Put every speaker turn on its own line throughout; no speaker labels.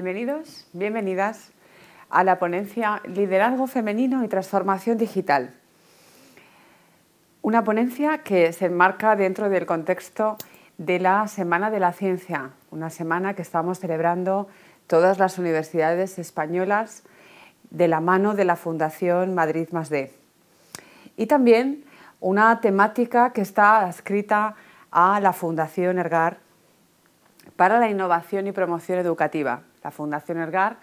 Bienvenidos, bienvenidas a la ponencia Liderazgo Femenino y Transformación Digital. Una ponencia que se enmarca dentro del contexto de la Semana de la Ciencia, una semana que estamos celebrando todas las universidades españolas de la mano de la Fundación Madrid más Y también una temática que está adscrita a la Fundación Ergar para la innovación y promoción educativa. La Fundación ERGAR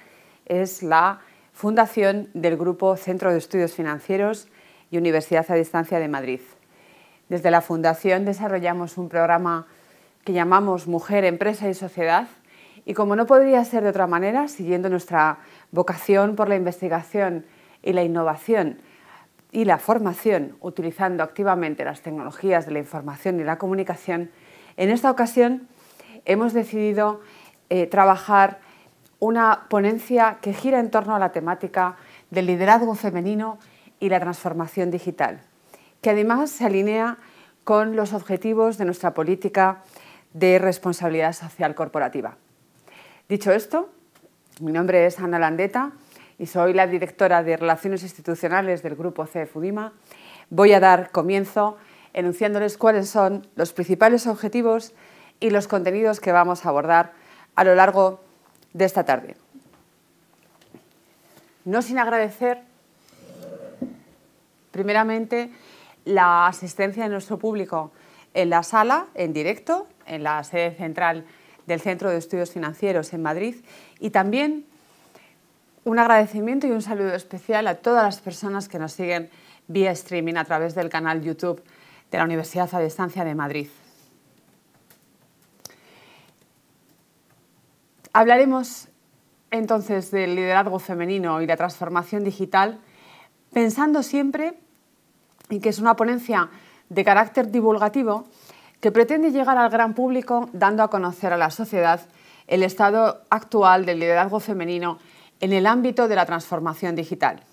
es la fundación del Grupo Centro de Estudios Financieros y Universidad a Distancia de Madrid. Desde la Fundación desarrollamos un programa que llamamos Mujer, Empresa y Sociedad y como no podría ser de otra manera, siguiendo nuestra vocación por la investigación y la innovación y la formación, utilizando activamente las tecnologías de la información y la comunicación, en esta ocasión hemos decidido eh, trabajar una ponencia que gira en torno a la temática del liderazgo femenino y la transformación digital, que además se alinea con los objetivos de nuestra política de responsabilidad social corporativa. Dicho esto, mi nombre es Ana Landeta y soy la directora de Relaciones Institucionales del Grupo CE Voy a dar comienzo enunciándoles cuáles son los principales objetivos y los contenidos que vamos a abordar a lo largo de esta tarde. No sin agradecer, primeramente, la asistencia de nuestro público en la sala, en directo, en la sede central del Centro de Estudios Financieros en Madrid y también un agradecimiento y un saludo especial a todas las personas que nos siguen vía streaming a través del canal YouTube de la Universidad a Distancia de Madrid. Hablaremos entonces del liderazgo femenino y la transformación digital, pensando siempre en que es una ponencia de carácter divulgativo que pretende llegar al gran público dando a conocer a la sociedad el estado actual del liderazgo femenino en el ámbito de la transformación digital.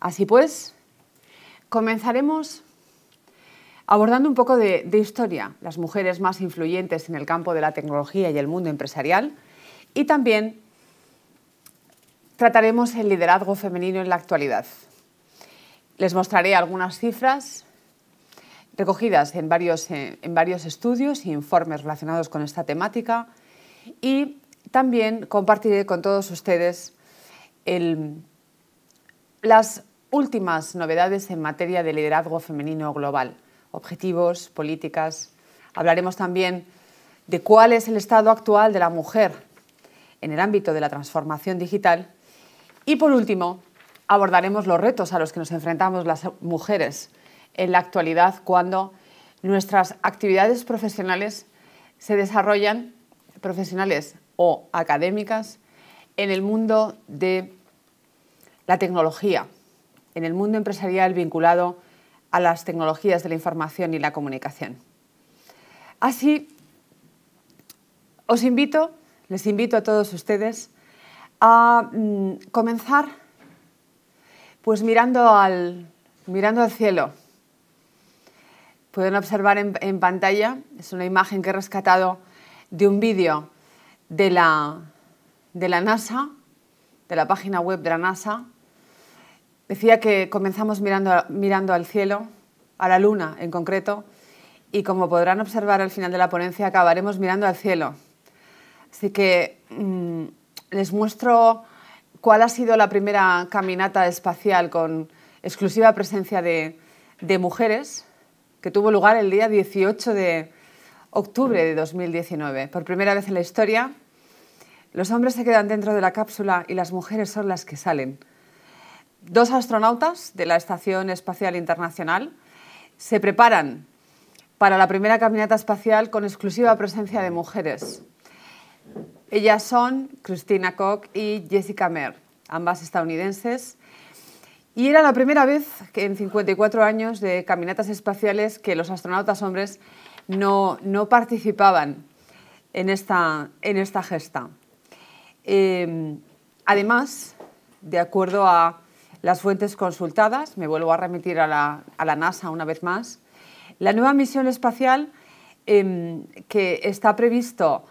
Así pues, comenzaremos Abordando un poco de, historia, las mujeres más influyentes en el campo de la tecnología y el mundo empresarial, y también trataremos el liderazgo femenino en la actualidad. Les mostraré algunas cifras recogidas en varios, en varios estudios e informes relacionados con esta temática y también compartiré con todos ustedes las últimas novedades en materia de liderazgo femenino global objetivos, políticas. Hablaremos también de cuál es el estado actual de la mujer en el ámbito de la transformación digital. Y por último, abordaremos los retos a los que nos enfrentamos las mujeres en la actualidad cuando nuestras actividades profesionales se desarrollan, profesionales o académicas, en el mundo de la tecnología, en el mundo empresarial vinculado a las tecnologías de la información y la comunicación. Así, os invito, les invito a todos ustedes a mm, comenzar pues mirando al, mirando al cielo. Pueden observar en, pantalla, es una imagen que he rescatado de un vídeo de la NASA, de la página web de la NASA, Decía que comenzamos mirando, mirando al cielo, a la luna en concreto, y como podrán observar al final de la ponencia, acabaremos mirando al cielo. Así que mm, les muestro cuál ha sido la primera caminata espacial con exclusiva presencia de mujeres, que tuvo lugar el día 18 de octubre de 2019. Por primera vez en la historia, los hombres se quedan dentro de la cápsula y las mujeres son las que salen dos astronautas de la Estación Espacial Internacional se preparan para la primera caminata espacial con exclusiva presencia de mujeres. Ellas son Christina Koch y Jessica Mer, ambas estadounidenses. Y era la primera vez que en 54 años de caminatas espaciales que los astronautas hombres no, no participaban en esta, en esta gesta. Eh, además, de acuerdo a las fuentes consultadas, me vuelvo a remitir a la, a NASA una vez más. La nueva misión espacial em, que está previsto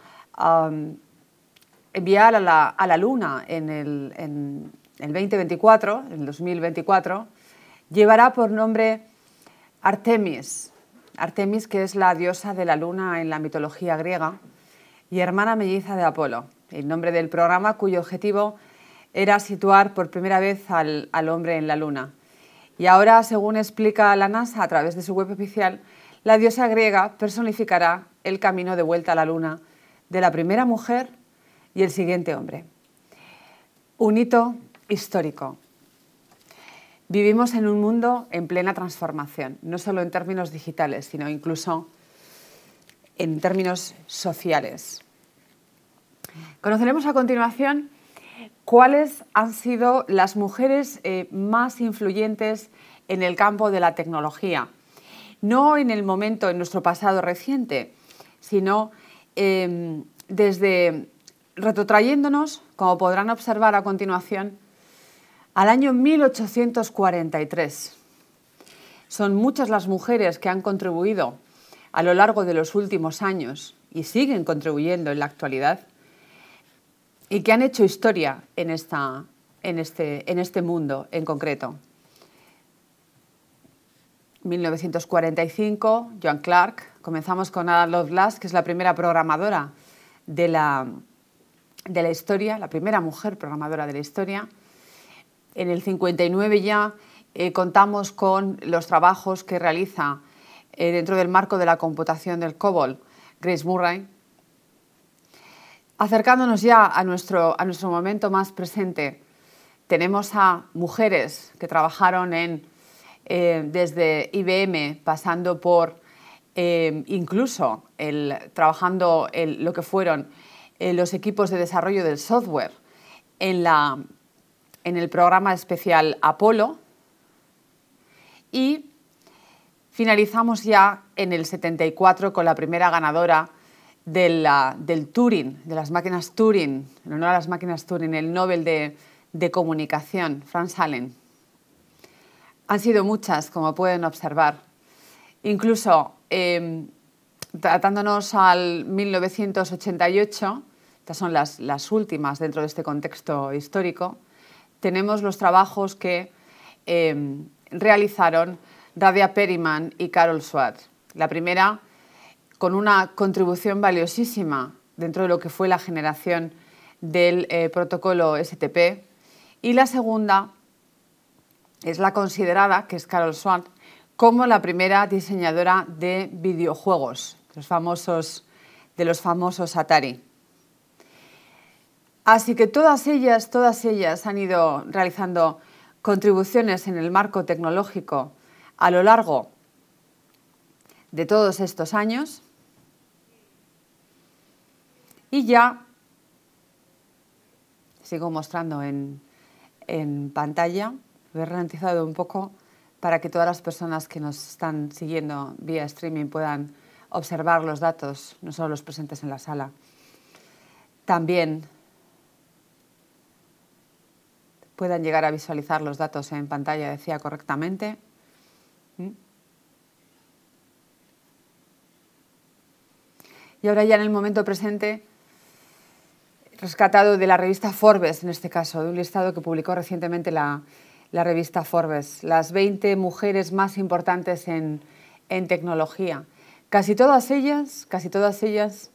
enviar a la, Luna en el, en el 2024, en 2024, llevará por nombre Artemis. Artemis, que es la diosa de la luna en la mitología griega y hermana melliza de Apolo, el nombre del programa cuyo objetivo era situar por primera vez al, hombre en la Luna. Y ahora, según explica la NASA a través de su web oficial, la diosa griega personificará el camino de vuelta a la Luna de la primera mujer y el siguiente hombre. Un hito histórico. Vivimos en un mundo en plena transformación, no solo en términos digitales, sino incluso en términos sociales. Conoceremos a continuación ¿Cuáles han sido las mujeres eh, más influyentes en el campo de la tecnología? No en el momento, en nuestro pasado reciente, sino em, desde retrotrayéndonos, como podrán observar a continuación, al año 1843. Son muchas las mujeres que han contribuido a lo largo de los últimos años y siguen contribuyendo en la actualidad y que han hecho historia en, esta, en, este, en este mundo en concreto. 1945, Joan Clark. Comenzamos con Ada Lovelace, que es la primera programadora de la, de la historia, la primera mujer programadora de la historia. En el 59 ya eh, contamos con los trabajos que realiza eh, dentro del marco de la computación del COBOL Grace Murray, Acercándonos ya a nuestro, a nuestro momento más presente, tenemos a mujeres que trabajaron eh, desde IBM, pasando por eh, incluso trabajando lo que fueron eh, los equipos de desarrollo del software en, en el programa especial Apolo. Y finalizamos ya en el 74 con la primera ganadora del Turing, de las máquinas Turing, en honor a las máquinas Turing, el Nobel de, Comunicación, Franz Allen. Han sido muchas, como pueden observar. Incluso eh, tratándonos al 1988, estas son las, últimas dentro de este contexto histórico, tenemos los trabajos que eh, realizaron Radia Perryman y Carol Schwartz. La primera con una contribución valiosísima dentro de lo que fue la generación del eh, protocolo STP. Y la segunda es la considerada, que es Carol Swan, como la primera diseñadora de videojuegos, de los famosos, de los famosos Atari. Así que todas ellas, todas ellas han ido realizando contribuciones en el marco tecnológico a lo largo de todos estos años y ya sigo mostrando en, pantalla, lo he ralentizado un poco para que todas las personas que nos están siguiendo vía streaming puedan observar los datos, no solo los presentes en la sala. También puedan llegar a visualizar los datos en pantalla, decía correctamente. ¿Mm? Y ahora ya en el momento presente rescatado de la revista Forbes, en este caso, de un listado que publicó recientemente la, revista Forbes, las 20 mujeres más importantes en, tecnología. Casi todas ellas, casi todas ellas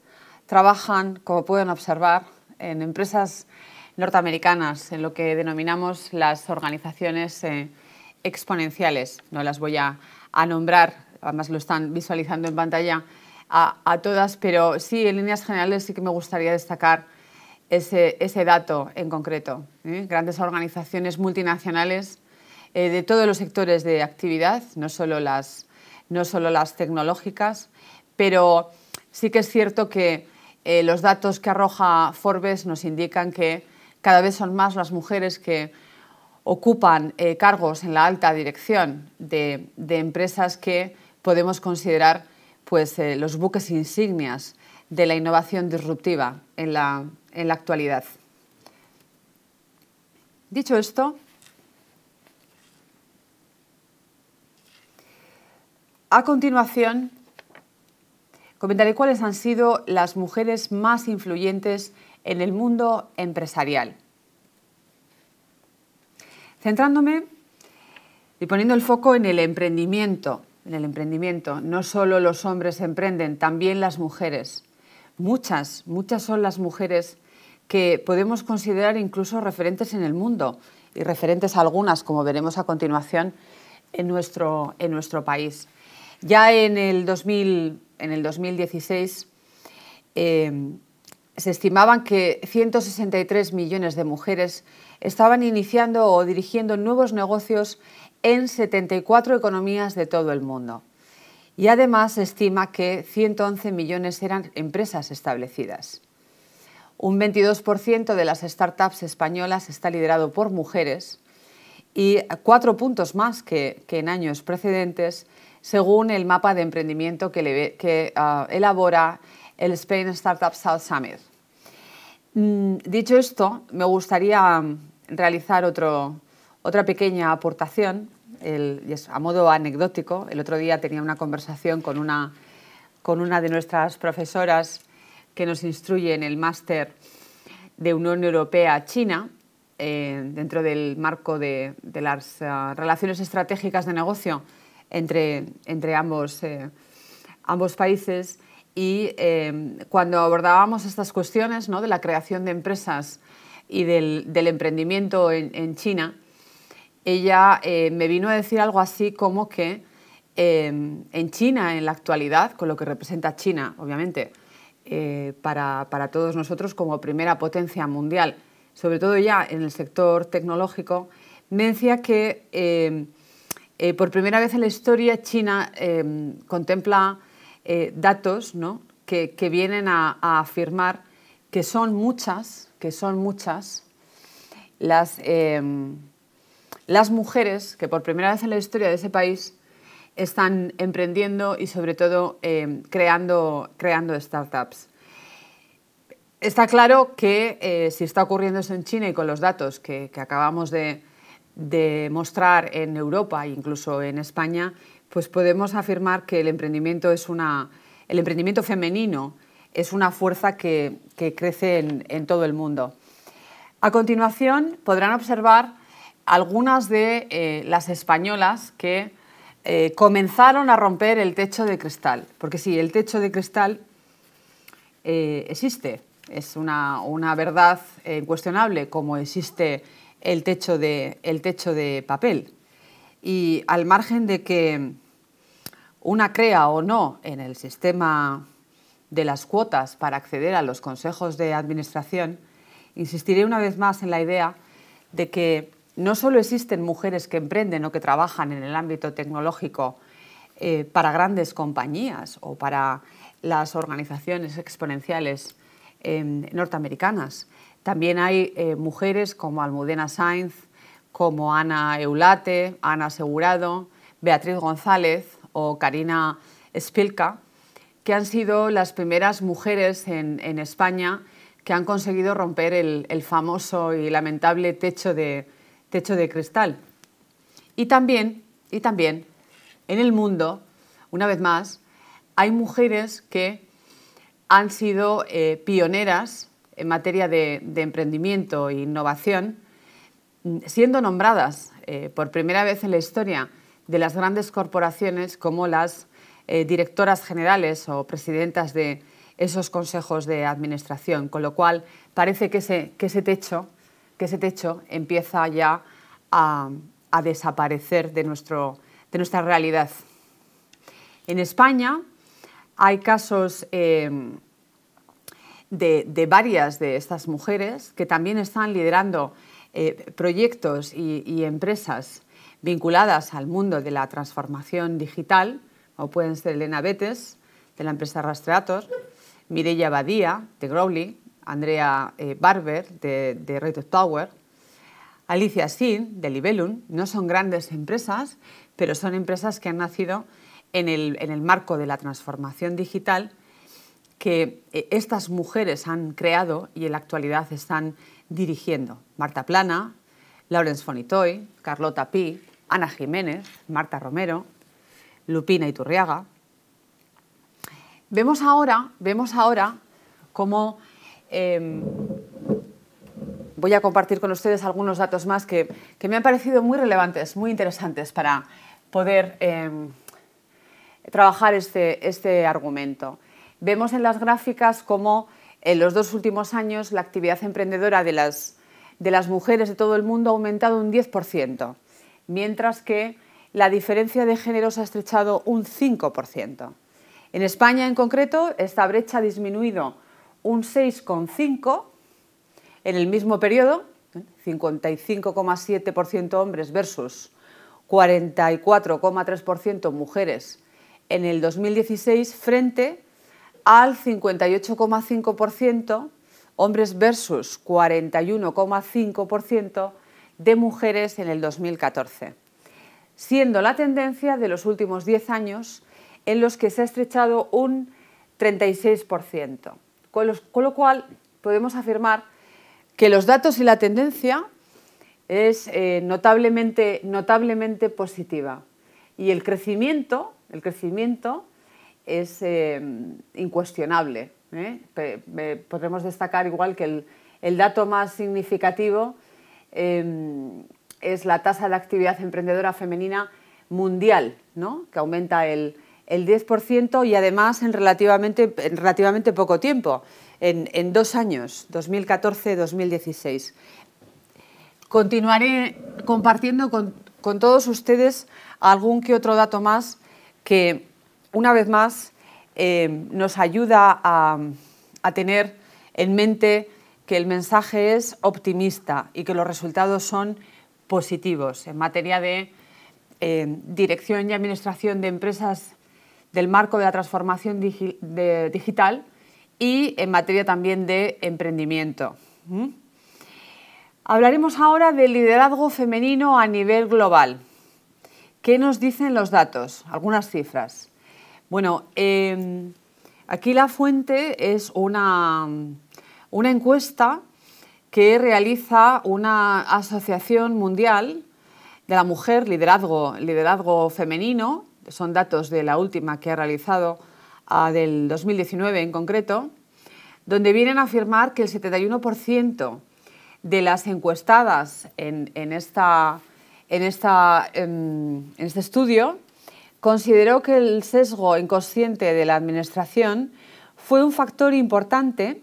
trabajan, como pueden observar, en empresas norteamericanas, en lo que denominamos las organizaciones eh, exponenciales. No las voy a, nombrar, además lo están visualizando en pantalla a, a todas, pero sí, en líneas generales sí que me gustaría destacar ese, dato en concreto. ¿eh? Grandes organizaciones multinacionales eh, de todos los sectores de actividad, no solo, las, no solo las tecnológicas, pero sí que es cierto que eh, los datos que arroja Forbes nos indican que cada vez son más las mujeres que ocupan cargos en la alta dirección de, empresas que podemos considerar pues, los buques insignias de la innovación disruptiva en la, en la actualidad. Dicho esto, a continuación comentaré cuáles han sido las mujeres más influyentes en el mundo empresarial. Centrándome y poniendo el foco en el emprendimiento, en el emprendimiento, no solo los hombres emprenden, también las mujeres. Muchas, muchas son las mujeres que podemos considerar incluso referentes en el mundo y referentes algunas, como veremos a continuación, en nuestro, país. Ya en el, 2016 em, se estimaban que 163 millones de mujeres estaban iniciando o dirigiendo nuevos negocios en 74 economías de todo el mundo. Y además se estima que 111 millones eran empresas establecidas. Un 22% de las startups españolas está liderado por mujeres y cuatro puntos más que, en años precedentes, según el mapa de emprendimiento que, ah, elabora el Spain Startup South Summit. Mm, dicho esto, me gustaría realizar otra pequeña aportación, a modo anecdótico. El otro día tenía una conversación con una, con una de nuestras profesoras que nos instruye en el máster de Unión Europea-China, eh, dentro del marco de, las eh, relaciones estratégicas de negocio entre, entre ambos, eh, ambos países. Y cuando abordábamos estas cuestiones de la creación de empresas y del, emprendimiento en, China, ella me vino a decir algo así como que en China, en la actualidad, con lo que representa China, obviamente, eh, para, todos nosotros como primera potencia mundial, sobre todo ya en el sector tecnológico, mencia que eh, eh, por primera vez en la historia China contempla datos que, vienen a, a, afirmar que son muchas, que son muchas las, las mujeres que por primera vez en la historia de ese país están emprendiendo y sobre todo eh, creando, startups. Está claro que eh, si está ocurriendo eso en China y con los datos que, acabamos de, mostrar en Europa e incluso en España, pues podemos afirmar que el emprendimiento, es el emprendimiento femenino es una fuerza que, crece en, todo el mundo. A continuación podrán observar algunas de eh, las españolas que eh, comenzaron a romper el techo de cristal. Porque sí, el techo de cristal eh, existe, es una, verdad eh, incuestionable, como existe el techo, de, el techo de papel. Y al margen de que una crea o no en el sistema de las cuotas para acceder a los consejos de administración, insistiré una vez más en la idea de que no solo existen mujeres que emprenden o que trabajan en el ámbito tecnológico eh, para grandes compañías o para las organizaciones exponenciales em, norteamericanas, también hay eh, mujeres como Almudena Sainz, como Ana Eulate, Ana Segurado, Beatriz González o Karina Spilka, que han sido las primeras mujeres en, España que han conseguido romper el famoso y lamentable techo de, techo de cristal. Y también, y también, en el mundo, una vez más, hay mujeres que han sido eh, pioneras en materia de, emprendimiento e innovación, siendo nombradas eh, por primera vez en la historia de las grandes corporaciones como las eh, directoras generales o presidentas de esos consejos de administración, con lo cual parece que que ese techo que ese techo empieza ya a, desaparecer de, nuestro, de nuestra realidad. En España hay casos em, de, varias de estas mujeres que también están liderando eh, proyectos y, empresas vinculadas al mundo de la transformación digital, como pueden ser Elena Betes, de la empresa Rastreator, Mireia Badía, de Growly, Andrea eh, Barber, de, Red Tower, Alicia Sin, de Libellum, no son grandes empresas, pero son empresas que han nacido en el, marco de la transformación digital que eh, estas mujeres han creado y en la actualidad están dirigiendo. Marta Plana, Laurence Fonitoy, Carlota Pi, Ana Jiménez, Marta Romero, Lupina Iturriaga. Vemos ahora, vemos ahora cómo Em, voy a compartir con ustedes algunos datos más que, que, me han parecido muy relevantes, muy interesantes para poder em, trabajar este, este argumento. Vemos en las gráficas cómo en los dos últimos años la actividad emprendedora de las, de las mujeres de todo el mundo ha aumentado un 10%, mientras que la diferencia de género se ha estrechado un 5%. En España, en concreto, esta brecha ha disminuido un 6,5 en el mismo periodo, 55,7% hombres versus 44,3% mujeres en el 2016 frente al 58,5% hombres versus 41,5% de mujeres en el 2014, siendo la tendencia de los últimos 10 años en los que se ha estrechado un 36%. Con, lo cual, podemos afirmar que los datos y la tendencia es eh, notablemente, notablemente positiva. Y el crecimiento, el crecimiento es eh, incuestionable. ¿eh? Podremos destacar igual que el, dato más significativo em, es la tasa de actividad emprendedora femenina mundial, que aumenta el el 10% y además en relativamente, relativamente poco tiempo, en, dos años, 2014-2016. Continuaré compartiendo con, todos ustedes algún que otro dato más que, una vez más, eh, nos ayuda a, tener en mente que el mensaje es optimista y que los resultados son positivos en materia de eh, dirección y administración de empresas del marco de la transformación digital y en materia también de emprendimiento. ¿Mm? Hablaremos ahora del liderazgo femenino a nivel global. ¿Qué nos dicen los datos? Algunas cifras. Bueno, em, aquí la fuente es una, encuesta que realiza una asociación mundial de la mujer, liderazgo, liderazgo femenino, son datos de la última que ha realizado, del 2019 en concreto, donde vienen a afirmar que el 71% de las encuestadas en, esta, en, em, en, este estudio consideró que el sesgo inconsciente de la Administración fue un factor importante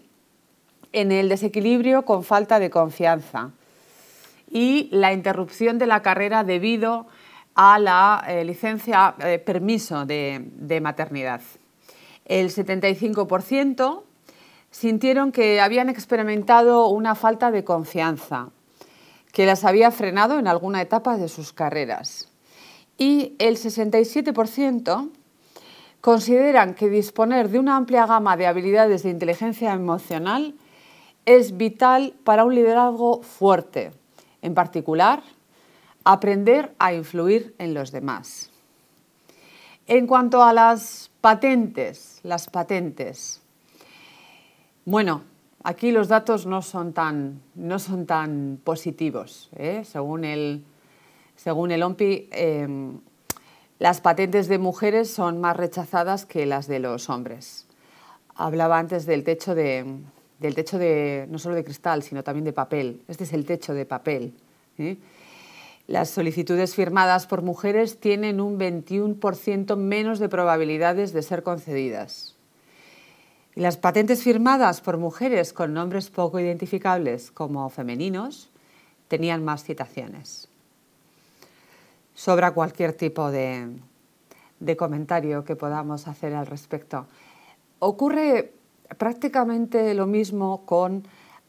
en el desequilibrio con falta de confianza y la interrupción de la carrera debido a la eh, licencia, eh, permiso de, de maternidad. El 75% sintieron que habían experimentado una falta de confianza, que las había frenado en alguna etapa de sus carreras. Y el 67% consideran que disponer de una amplia gama de habilidades de inteligencia emocional es vital para un liderazgo fuerte, en particular Aprender a influir en los demás. En cuanto a las patentes, las patentes. Bueno, aquí los datos no son tan, no son tan positivos. ¿eh? Según, el, según el OMPI, em, las patentes de mujeres son más rechazadas que las de los hombres. Hablaba antes del techo de, del techo de no solo de cristal, sino también de papel. Este es el techo de papel. ¿eh? Las solicitudes firmadas por mujeres tienen un 21% menos de probabilidades de ser concedidas. Y las patentes firmadas por mujeres con nombres poco identificables como femeninos tenían más citaciones. Sobra cualquier tipo de, comentario que podamos hacer al respecto. Ocurre prácticamente lo mismo con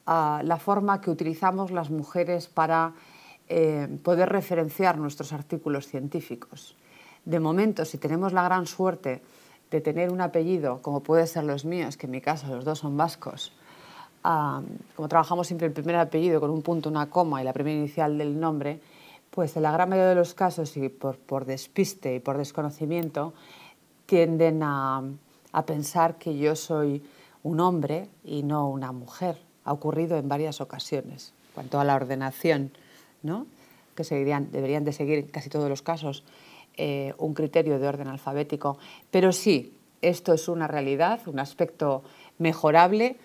ah, la forma que utilizamos las mujeres para eh, poder referenciar nuestros artículos científicos. De momento, si tenemos la gran suerte de tener un apellido, como puede ser los míos, que en mi caso los dos son vascos, como trabajamos siempre el primer apellido con un punto, una coma y la primera inicial del nombre, pues en la gran mayoría de los casos, y por, despiste y por desconocimiento, tienden a, a pensar que yo soy un hombre y no una mujer. Ha ocurrido en varias ocasiones. En cuanto a la ordenación que deberían de seguir en casi todos los casos eh, un criterio de orden alfabético. Pero sí, esto es una realidad, un aspecto mejorable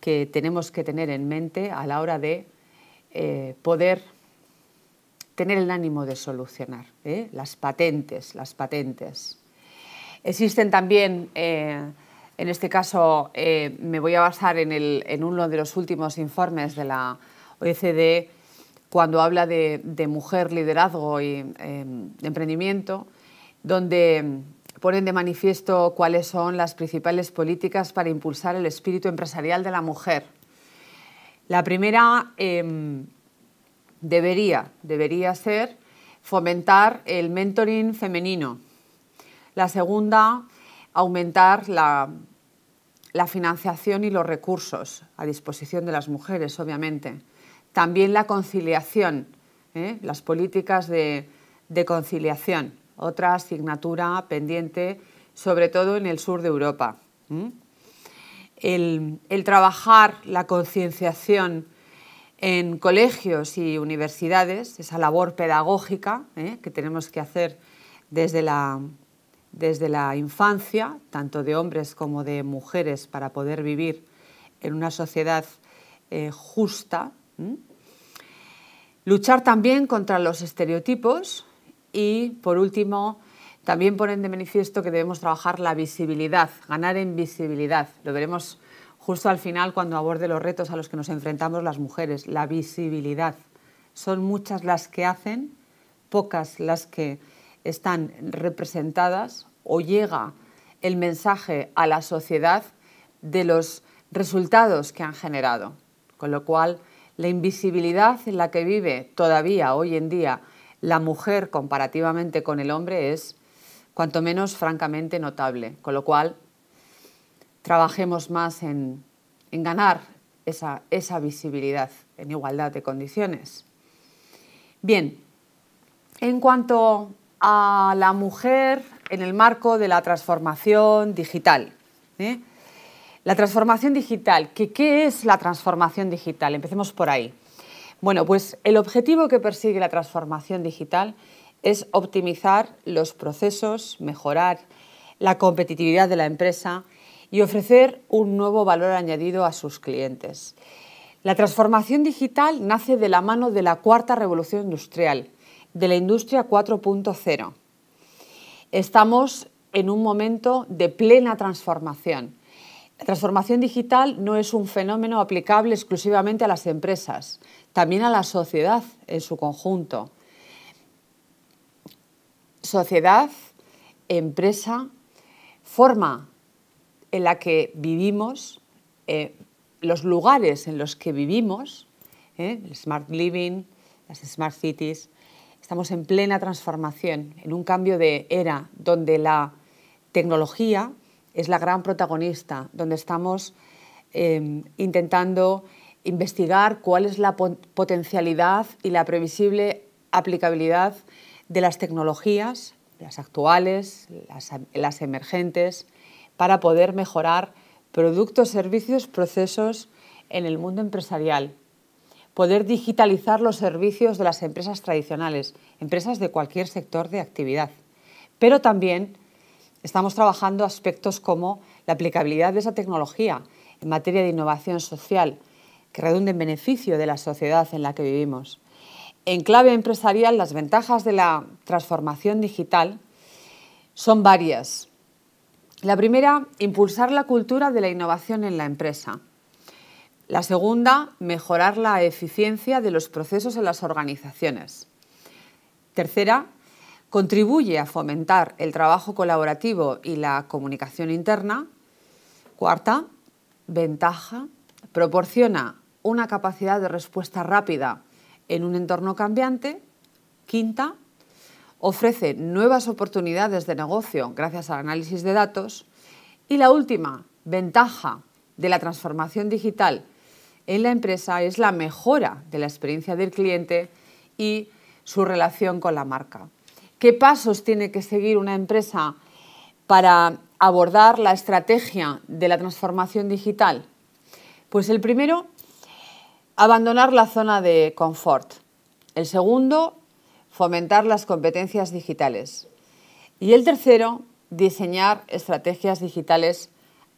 que tenemos que tener en mente a la hora de eh, poder tener el ánimo de solucionar ¿eh? las patentes, las patentes. Existen también, en este caso me voy a basar en, uno de los últimos informes de la OECD cuando habla de, mujer, liderazgo y eh, emprendimiento, donde ponen de manifiesto cuáles son las principales políticas para impulsar el espíritu empresarial de la mujer. La primera em, debería, debería ser fomentar el mentoring femenino. La segunda, aumentar la financiación y los recursos a disposición de las mujeres, obviamente. También la conciliación, ¿eh? las políticas de, conciliación, otra asignatura pendiente, sobre todo en el sur de Europa. El, trabajar la concienciación en colegios y universidades, esa labor pedagógica ¿eh? que tenemos que hacer desde la, infancia, tanto de hombres como de mujeres, para poder vivir en una sociedad eh, justa, ¿Mm? Luchar también contra los estereotipos y, por último, también ponen de manifiesto que debemos trabajar la visibilidad, ganar en visibilidad. Lo veremos justo al final cuando aborde los retos a los que nos enfrentamos las mujeres, la visibilidad. Son muchas las que hacen, pocas las que están representadas o llega el mensaje a la sociedad de los resultados que han generado. Con lo cual, la invisibilidad en la que vive todavía hoy en día la mujer comparativamente con el hombre es cuanto menos francamente notable, con lo cual trabajemos más en, ganar esa, esa visibilidad en igualdad de condiciones. Bien, en cuanto a la mujer en el marco de la transformación digital, ¿eh? La transformación digital. ¿Qué, es la transformación digital? Empecemos por ahí. Bueno, pues el objetivo que persigue la transformación digital es optimizar los procesos, mejorar la competitividad de la empresa y ofrecer un nuevo valor añadido a sus clientes. La transformación digital nace de la mano de la cuarta revolución industrial, de la industria 4.0. Estamos en un momento de plena transformación la transformación digital no es un fenómeno aplicable exclusivamente a las empresas, también a la sociedad en su conjunto. Sociedad, empresa, forma en la que vivimos, eh, los lugares en los que vivimos, eh, el smart living, las smart cities, estamos en plena transformación, en un cambio de era donde la tecnología, es la gran protagonista, donde estamos em, intentando investigar cuál es la potencialidad y la previsible aplicabilidad de las tecnologías, las actuales, em-, las emergentes, para poder mejorar productos, servicios, procesos en el mundo empresarial. Poder digitalizar los servicios de las empresas tradicionales, empresas de cualquier sector de actividad. Pero también Estamos trabajando aspectos como la aplicabilidad de esa tecnología en materia de innovación social, que redunda en beneficio de la sociedad en la que vivimos. En clave empresarial, las ventajas de la transformación digital son varias. La primera, impulsar la cultura de la innovación en la empresa. La segunda, mejorar la eficiencia de los procesos en las organizaciones. Tercera, contribuye a fomentar el trabajo colaborativo y la comunicación interna. Cuarta, ventaja, proporciona una capacidad de respuesta rápida en un entorno cambiante. Quinta, ofrece nuevas oportunidades de negocio gracias al análisis de datos. Y la última ventaja de la transformación digital en la empresa es la mejora de la experiencia del cliente y su relación con la marca. ¿Qué pasos tiene que seguir una empresa para abordar la estrategia de la transformación digital? Pues el primero, abandonar la zona de confort. El segundo, fomentar las competencias digitales. Y el tercero, diseñar estrategias digitales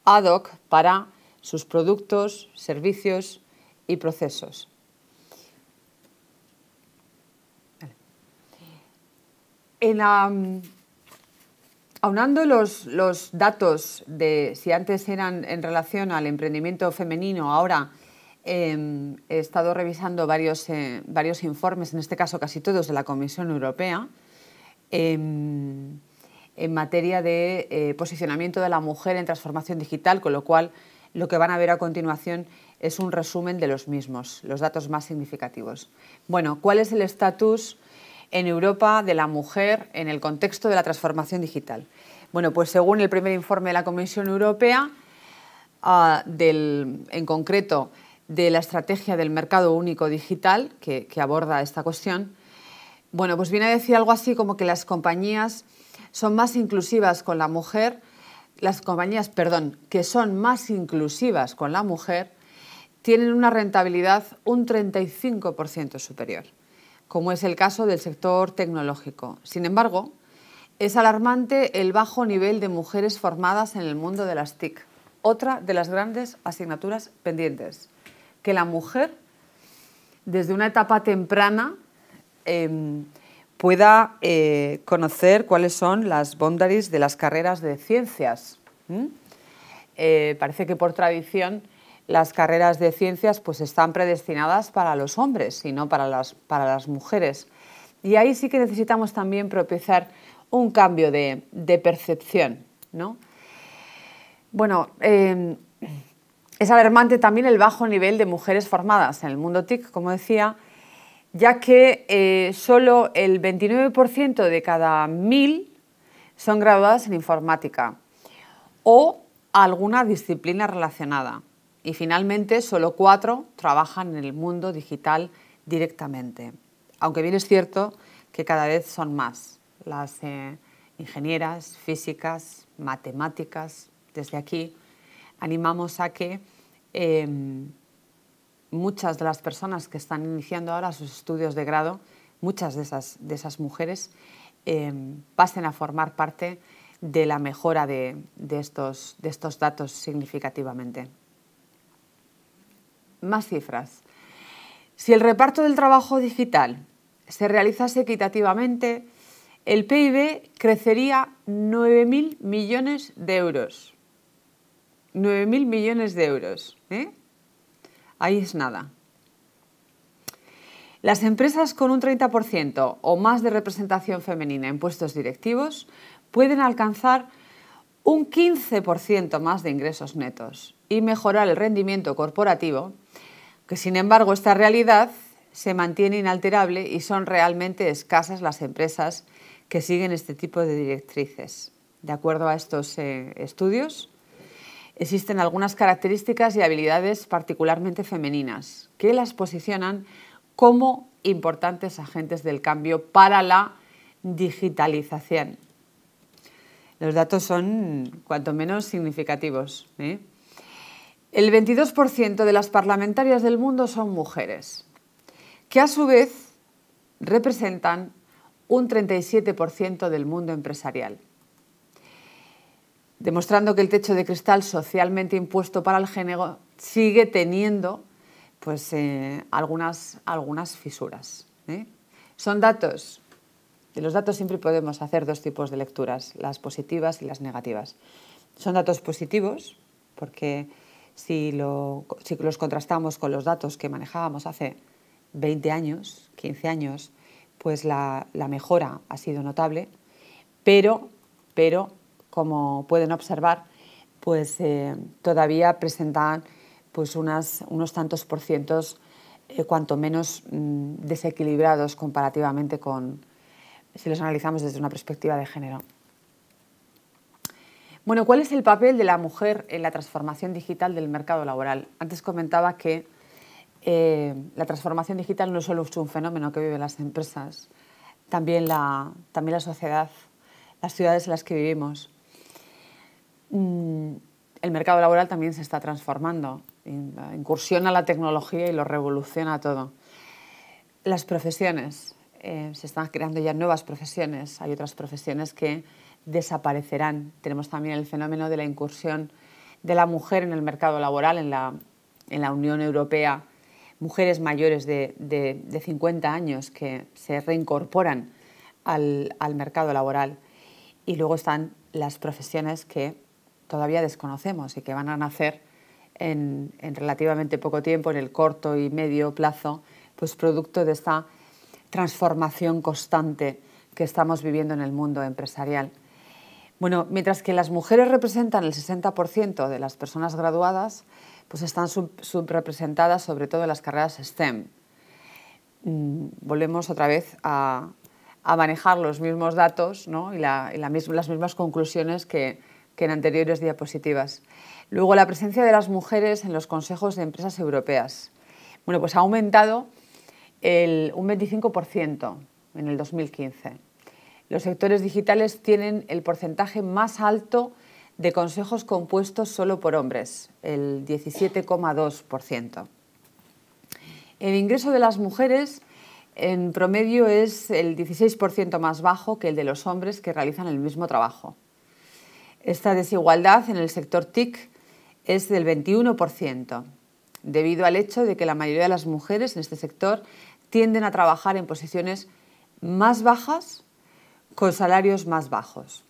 ad hoc para sus productos, servicios y procesos. Mm, aunando los, datos de si antes eran en relación al emprendimiento femenino, ahora em, he estado revisando eh, varios, informes, en este caso casi todos de la Comisión Europea, em, en materia de eh, posicionamiento de la mujer en transformación digital, con lo cual lo que van a ver a continuación es un resumen de los mismos, los datos más significativos. Bueno, ¿cuál es el estatus? en Europa de la mujer en el contexto de la transformación digital. Bueno, pues según el primer informe de la Comisión Europea, ah, en concreto de la estrategia del mercado único digital que, que aborda esta cuestión, bueno, pues viene a decir algo así como que las compañías son más inclusivas con la mujer, las compañías, perdón, que son más inclusivas con la mujer, tienen una rentabilidad un 35% superior como es el caso del sector tecnológico. Sin embargo, es alarmante el bajo nivel de mujeres formadas en el mundo de las TIC, otra de las grandes asignaturas pendientes, que la mujer desde una etapa temprana em, pueda eh, conocer cuáles son las boundaries de las carreras de ciencias. Eh, parece que por tradición las carreras de ciencias pues están predestinadas para los hombres y no para las, para las mujeres. Y ahí sí que necesitamos también propiciar un cambio de, percepción. Bueno, em, es alarmante también el bajo nivel de mujeres formadas en el mundo TIC, como decía, ya que eh, solo el 29% de cada 1.000 son graduadas en informática o alguna disciplina relacionada y finalmente solo cuatro trabajan en el mundo digital directamente, aunque bien es cierto que cada vez son más las eh, ingenieras, físicas, matemáticas. Desde aquí animamos a que em, muchas de las personas que están iniciando ahora sus estudios de grado, muchas de esas, mujeres, em, pasen a formar parte de la mejora de, de estos datos significativamente. Más cifras. Si el reparto del trabajo digital se realizase equitativamente, el PIB crecería 9.000 millones de euros. 9.000 millones de euros. ¿eh? Ahí es nada. Las empresas con un 30% o más de representación femenina en puestos directivos pueden alcanzar un 15% más de ingresos netos y mejorar el rendimiento corporativo que sin embargo esta realidad se mantiene inalterable y son realmente escasas las empresas que siguen este tipo de directrices. De acuerdo a estos eh, estudios, existen algunas características y habilidades particularmente femeninas que las posicionan como importantes agentes del cambio para la digitalización. Los datos son cuanto menos significativos. ¿eh? El 22% de las parlamentarias del mundo son mujeres, que a su vez representan un 37% del mundo empresarial, demostrando que el techo de cristal socialmente impuesto para el género sigue teniendo pues, eh, algunas, algunas, fisuras. ¿eh? Son datos. De los datos siempre podemos hacer dos tipos de lecturas, las positivas y las negativas. Son datos positivos, porque si, los contrastamos con los datos que manejábamos hace 20 años, 15 años, pues la, mejora ha sido notable, pero, como pueden observar, pues eh, todavía presentan pues, unos tantos por cientos eh, cuanto menos mm, desequilibrados comparativamente con si los analizamos desde una perspectiva de género. Bueno, ¿cuál es el papel de la mujer en la transformación digital del mercado laboral? Antes comentaba que eh, la transformación digital no solo es un fenómeno que viven las empresas, también la, también la sociedad, las ciudades en las que vivimos. Mm, el mercado laboral también se está transformando, incursiona la tecnología y lo revoluciona todo. Las profesiones, eh, se están creando ya nuevas profesiones, hay otras profesiones que desaparecerán. Tenemos también el fenómeno de la incursión de la mujer en el mercado laboral, en la, en la Unión Europea, mujeres mayores de, 50 años que se reincorporan al, mercado laboral. Y luego están las profesiones que todavía desconocemos y que van a nacer en, en, relativamente poco tiempo, en el corto y medio plazo, pues producto de esta transformación constante que estamos viviendo en el mundo empresarial. Bueno, mientras que las mujeres representan el 60% de las personas graduadas, pues están subrepresentadas sobre todo en las carreras STEM. Mm, volvemos otra vez a, manejar los mismos datos y, las mismas conclusiones que, en anteriores diapositivas. Luego, la presencia de las mujeres en los consejos de empresas europeas. Bueno, pues ha aumentado un 25% en el 2015 los sectores digitales tienen el porcentaje más alto de consejos compuestos solo por hombres, el 17,2%. El ingreso de las mujeres en promedio es el 16% más bajo que el de los hombres que realizan el mismo trabajo. Esta desigualdad en el sector TIC es del 21%, debido al hecho de que la mayoría de las mujeres en este sector tienden a trabajar en posiciones más bajas con salarios más bajos.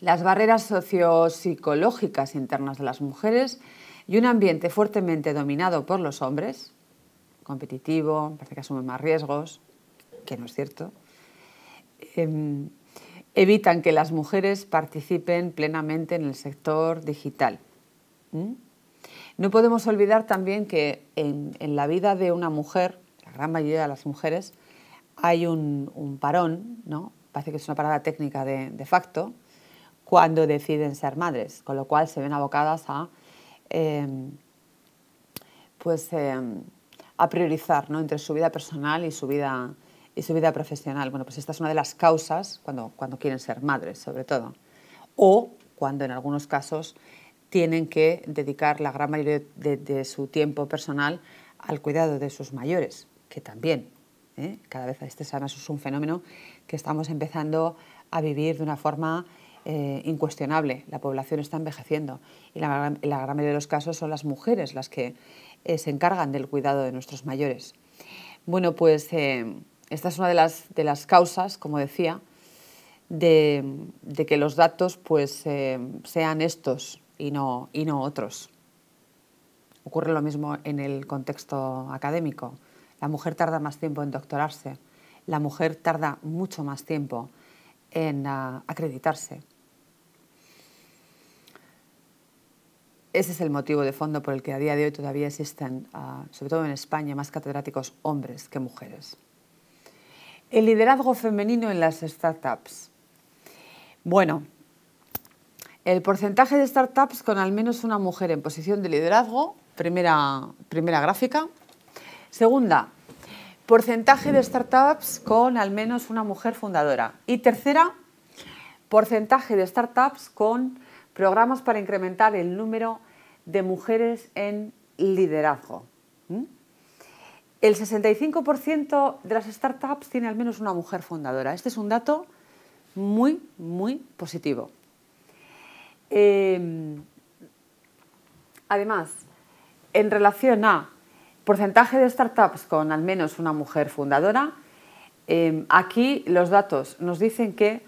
Las barreras sociopsicológicas internas de las mujeres y un ambiente fuertemente dominado por los hombres, competitivo, parece que asume más riesgos, que no es cierto, em, evitan que las mujeres participen plenamente en el sector digital. No podemos olvidar también que en, la vida de una mujer, la gran mayoría de las mujeres, hay un, parón, ¿no? parece que es una parada técnica de, facto, cuando deciden ser madres, con lo cual se ven abocadas a, em, pues, em, a priorizar ¿no? entre su vida personal y su vida, y su vida profesional. Bueno, pues esta es una de las causas cuando, quieren ser madres, sobre todo. O cuando en algunos casos tienen que dedicar la gran mayoría de, su tiempo personal al cuidado de sus mayores, que también ¿eh? Cada vez este es, es un fenómeno que estamos empezando a vivir de una forma eh, incuestionable. La población está envejeciendo y la, la, gran mayoría de los casos son las mujeres las que eh, se encargan del cuidado de nuestros mayores. Bueno, pues esta es una de las, causas, como decía, de, que los datos pues, sean estos y no, y no otros ocurre lo mismo en el contexto académico. La mujer tarda más tiempo en doctorarse, la mujer tarda mucho más tiempo en ah, acreditarse. Ese es el motivo de fondo por el que a día de hoy todavía existen, ah, sobre todo en España, más catedráticos hombres que mujeres. El liderazgo femenino en las startups. Bueno, el porcentaje de startups con al menos una mujer en posición de liderazgo, primera, primera gráfica, Segunda, porcentaje de startups con al menos una mujer fundadora. Y tercera, porcentaje de startups con programas para incrementar el número de mujeres en liderazgo. ¿Mm? El 65% de las startups tiene al menos una mujer fundadora. Este es un dato muy, muy positivo. Em, además, en relación a Porcentaje de startups con al menos una mujer fundadora. Em, aquí los datos nos dicen que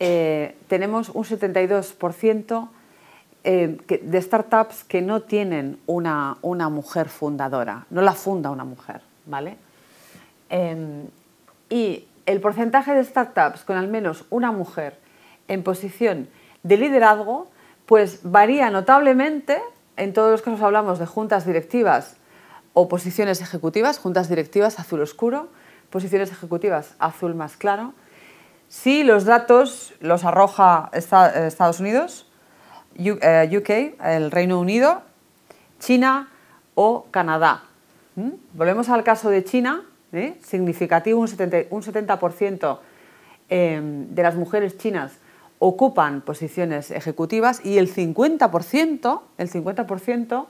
eh, tenemos un 72% em, de startups que no tienen una, mujer fundadora, no la funda una mujer, ¿vale? Em, y el porcentaje de startups con al menos una mujer en posición de liderazgo, pues varía notablemente, en todos los casos hablamos de juntas directivas o posiciones ejecutivas, juntas directivas azul oscuro, posiciones ejecutivas azul más claro, si los datos los arroja Estados Unidos, UK, eh, el Reino Unido, China o Canadá. ¿Mm? Volvemos al caso de China, ¿eh? significativo un 70%, em, de las mujeres chinas ocupan posiciones ejecutivas y el el 50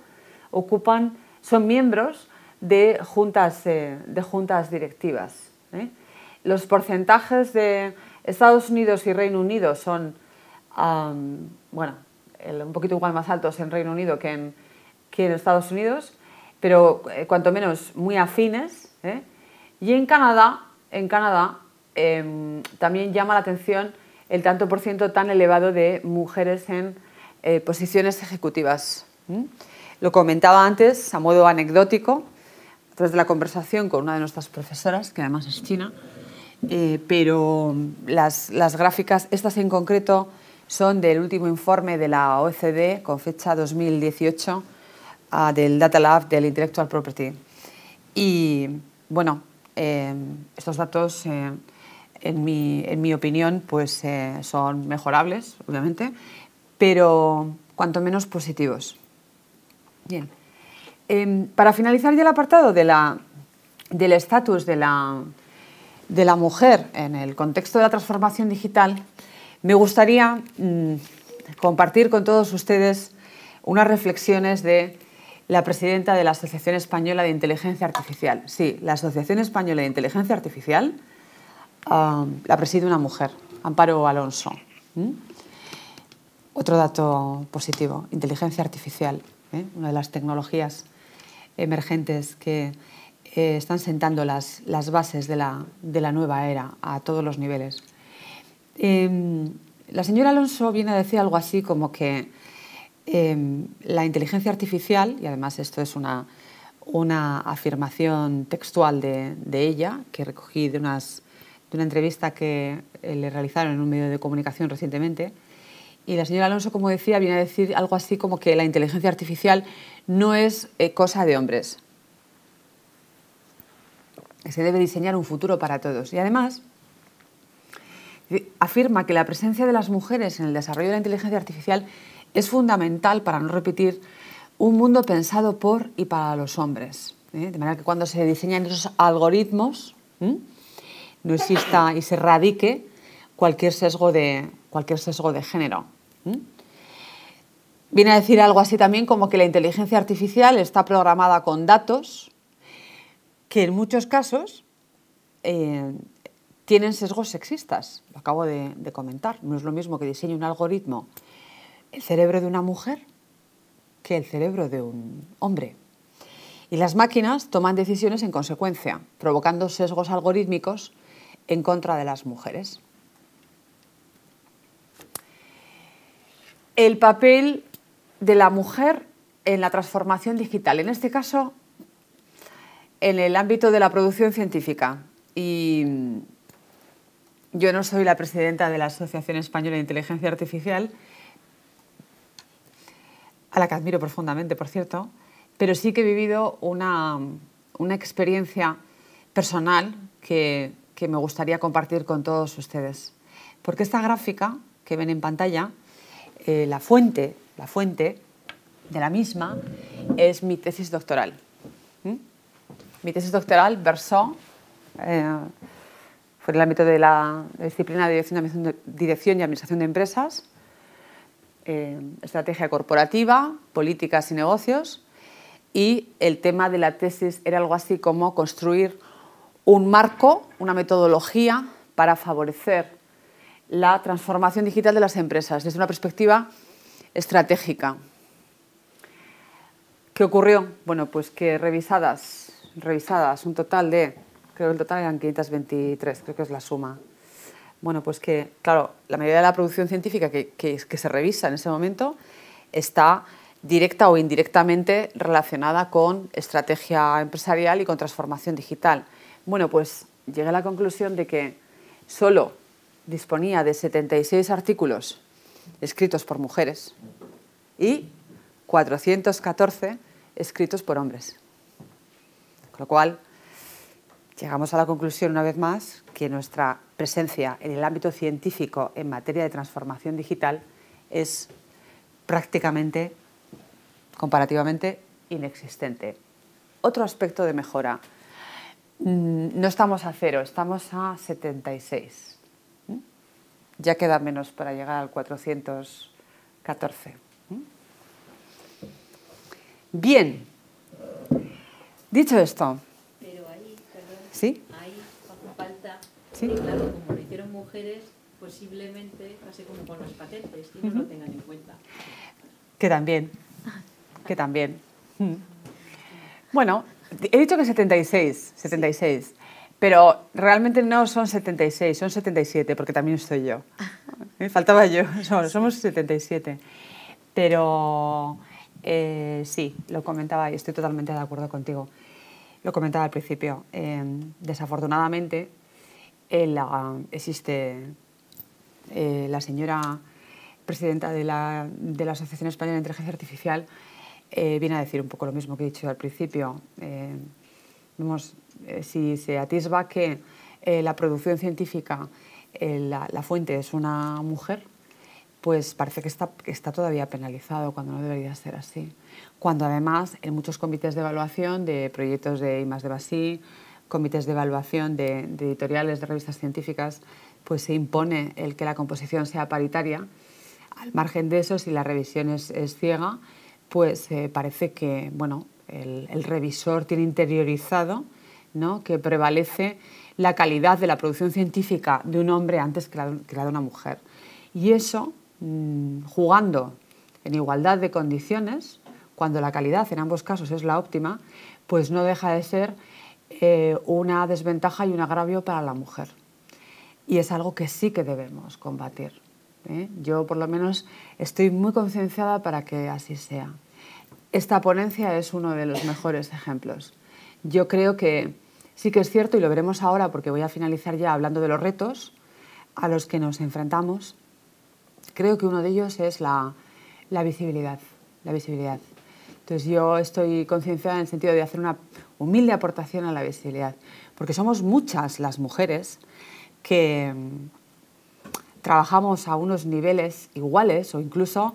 ocupan son miembros de juntas, eh, de juntas directivas. ¿eh? Los porcentajes de Estados Unidos y Reino Unido son, bueno, un poquito igual más altos en Reino Unido que en, Estados Unidos, pero eh, cuanto menos muy afines. Y en Canadá, en Canadá em, también llama la atención el tanto por ciento tan elevado de mujeres en posiciones ejecutivas. Lo comentaba antes, a modo anecdótico, tras de la conversación con una de nuestras profesoras, que además es china, eh, pero las, gráficas, estas en concreto, son del último informe de la OECD con fecha 2018 ah, del Data Lab del Intellectual Property. Y bueno, eh, estos datos, eh, en, mi, opinión, pues son mejorables, obviamente, pero cuanto menos positivos. Bien. Em, para finalizar ya el apartado del estatus de la, mujer en el contexto de la transformación digital, me gustaría mm, compartir con todos ustedes unas reflexiones de la presidenta de la Asociación Española de Inteligencia Artificial. Sí, la Asociación Española de Inteligencia Artificial la preside una mujer, Amparo Alonso. Otro dato positivo, inteligencia artificial. ¿eh? una de las tecnologías emergentes que eh, están sentando las, bases de la, nueva era a todos los niveles. Em, la señora Alonso viene a decir algo así como que em, la inteligencia artificial, y además esto es una, afirmación textual de, ella, que recogí de una entrevista que eh, le realizaron en un medio de comunicación recientemente, y la señora Alonso, como decía, viene a decir algo así como que la inteligencia artificial no es eh, cosa de hombres. Se debe diseñar un futuro para todos. Y además, eh, afirma que la presencia de las mujeres en el desarrollo de la inteligencia artificial es fundamental para no repetir un mundo pensado por y para los hombres. ¿eh? De manera que cuando se diseñan esos algoritmos, no exista y se radique cualquier sesgo de, cualquier sesgo de género. ¿Mm? Viene a decir algo así también como que la inteligencia artificial está programada con datos que en muchos casos eh, tienen sesgos sexistas. Lo acabo de, de, comentar. No es lo mismo que diseñe un algoritmo el cerebro de una mujer que el cerebro de un hombre. Y las máquinas toman decisiones en consecuencia, provocando sesgos algorítmicos en contra de las mujeres. el papel de la mujer en la transformación digital, en este caso en el ámbito de la producción científica. Y yo no soy la presidenta de la Asociación Española de Inteligencia Artificial, a la que admiro profundamente, por cierto, pero sí que he vivido una, experiencia personal que me gustaría compartir con todos ustedes. Porque esta gráfica que ven en pantalla eh, la fuente, la fuente de la misma es mi tesis doctoral. ¿Mm? Mi tesis doctoral versó eh, fue en el ámbito de la disciplina de dirección, y administración de empresas, eh, estrategia corporativa, políticas y negocios, y el tema de la tesis era algo así como construir un marco, una metodología para favorecer la transformación digital de las empresas desde una perspectiva estratégica. ¿Qué ocurrió? Bueno, pues que revisadas, revisadas un total de, creo que el total eran 523, creo que es la suma. Bueno, pues que, claro, la mayoría de la producción científica que, que, que se revisa en ese momento está directa o indirectamente relacionada con estrategia empresarial y con transformación digital. Bueno, pues llegué a la conclusión de que solo disponía de 76 artículos escritos por mujeres y 414 escritos por hombres. Con lo cual, llegamos a la conclusión una vez más que nuestra presencia en el ámbito científico en materia de transformación digital es prácticamente, comparativamente, inexistente. Otro aspecto de mejora. Mm, no estamos a cero, estamos a 76 ya queda menos para llegar al 414. Bien, dicho esto. Pero ahí, perdón, ¿sí? ahí
falta, ¿Sí? que, eh, claro, como lo hicieron mujeres, posiblemente pase como con los pacientes, y no lo tengan en cuenta.
Que también, que también. Bueno, he dicho que 76, 76. Pero realmente no son 76, son 77, porque también estoy yo. Me ah. ¿Eh? faltaba yo, somos, 77. Pero eh, sí, lo comentaba y estoy totalmente de acuerdo contigo. Lo comentaba al principio. Em, desafortunadamente existe eh, la señora presidenta de la, de la, Asociación Española de Inteligencia Artificial, viene a decir un poco lo mismo que he dicho al principio. Em, vemos eh, si se atisba que eh, la producción científica, eh, la, fuente es una mujer, pues parece que está, todavía penalizado cuando no debería ser así. Cuando además en muchos comités de evaluación de proyectos de I, de Basí, comités de evaluación de, editoriales, de revistas científicas, pues se impone el que la composición sea paritaria. Al margen de eso, si la revisión es, ciega, pues parece que bueno, el, revisor tiene interiorizado que prevalece la calidad de la producción científica de un hombre antes que la, de una mujer. Y eso, mm, jugando en igualdad de condiciones, cuando la calidad en ambos casos es la óptima, pues no deja de ser eh, una desventaja y un agravio para la mujer. Y es algo que sí que debemos combatir. ¿eh? Yo por lo menos estoy muy concienciada para que así sea. Esta ponencia es uno de los mejores ejemplos. Yo creo que Sí que es cierto, y lo veremos ahora porque voy a finalizar ya hablando de los retos a los que nos enfrentamos, creo que uno de ellos es la, visibilidad. La visibilidad. Entonces yo estoy concienciada en el sentido de hacer una humilde aportación a la visibilidad, porque somos muchas las mujeres que mm, trabajamos a unos niveles iguales o incluso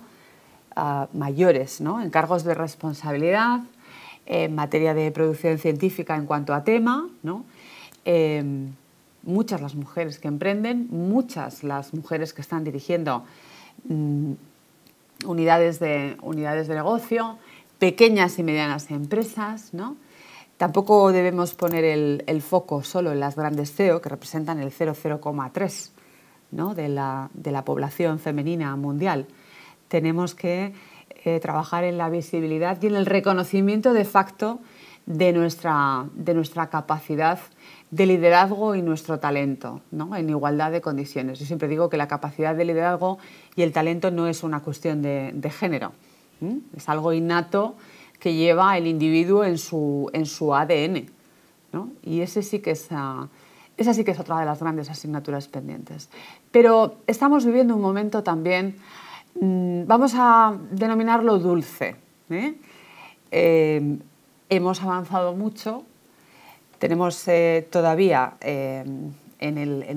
ah, mayores, ¿no? en cargos de responsabilidad, en materia de producción científica en cuanto a tema, eh, muchas las mujeres que emprenden, muchas las mujeres que están dirigiendo mm, unidades, de, unidades de negocio, pequeñas y medianas empresas, Tampoco debemos poner el, foco solo en las grandes CEO, que representan el 0,03 de, la, de, la, población femenina mundial. Tenemos que eh, trabajar en la visibilidad y en el reconocimiento de facto de nuestra, de nuestra capacidad de liderazgo y nuestro talento, ¿no? en igualdad de condiciones. Yo siempre digo que la capacidad de liderazgo y el talento no es una cuestión de, género, es algo innato que lleva el individuo en su, en su ADN. Y ese sí que es, ah, esa sí que es otra de las grandes asignaturas pendientes. Pero estamos viviendo un momento también Mm, vamos a denominarlo dulce. ¿eh? Eh, hemos avanzado mucho, tenemos eh, todavía en,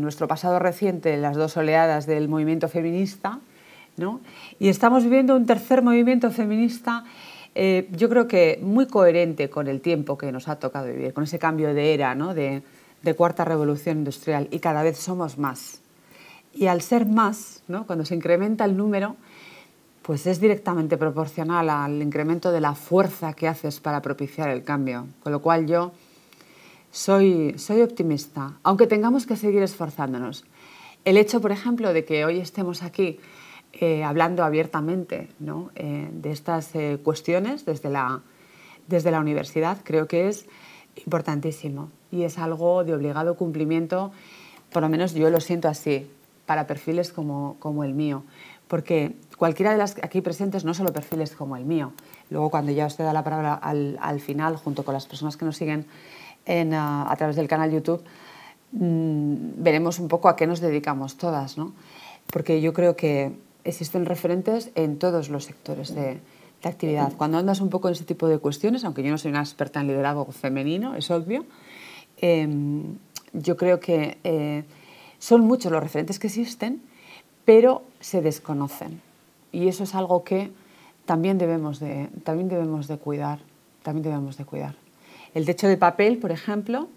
nuestro pasado reciente las dos oleadas del movimiento feminista, y estamos viviendo un tercer movimiento feminista. yo creo que muy coherente con el tiempo que nos ha tocado vivir, con ese cambio de era, de, cuarta revolución industrial, y cada vez somos más. Y al ser más, cuando se incrementa el número, pues es directamente proporcional al incremento de la fuerza que haces para propiciar el cambio. Con lo cual yo soy, soy optimista, aunque tengamos que seguir esforzándonos. El hecho, por ejemplo, de que hoy estemos aquí eh, hablando abiertamente eh, de estas eh, cuestiones desde la, desde la universidad creo que es importantísimo y es algo de obligado cumplimiento, por lo menos yo lo siento así, para perfiles como, como el mío, porque cualquiera de las aquí presentes, no solo perfiles como el mío, luego cuando ya usted da la palabra al, final, junto con las personas que nos siguen ah, a través del canal YouTube, mm, veremos un poco a qué nos dedicamos todas, ¿no? porque yo creo que existen referentes en todos los sectores de, actividad. Cuando andas un poco en ese tipo de cuestiones, aunque yo no soy una experta en liderazgo femenino, es obvio, em, yo creo que eh, son muchos los referentes que existen, pero se desconocen. Y eso es algo que también debemos de, también debemos de cuidar. También debemos de cuidar. El techo de papel, por ejemplo,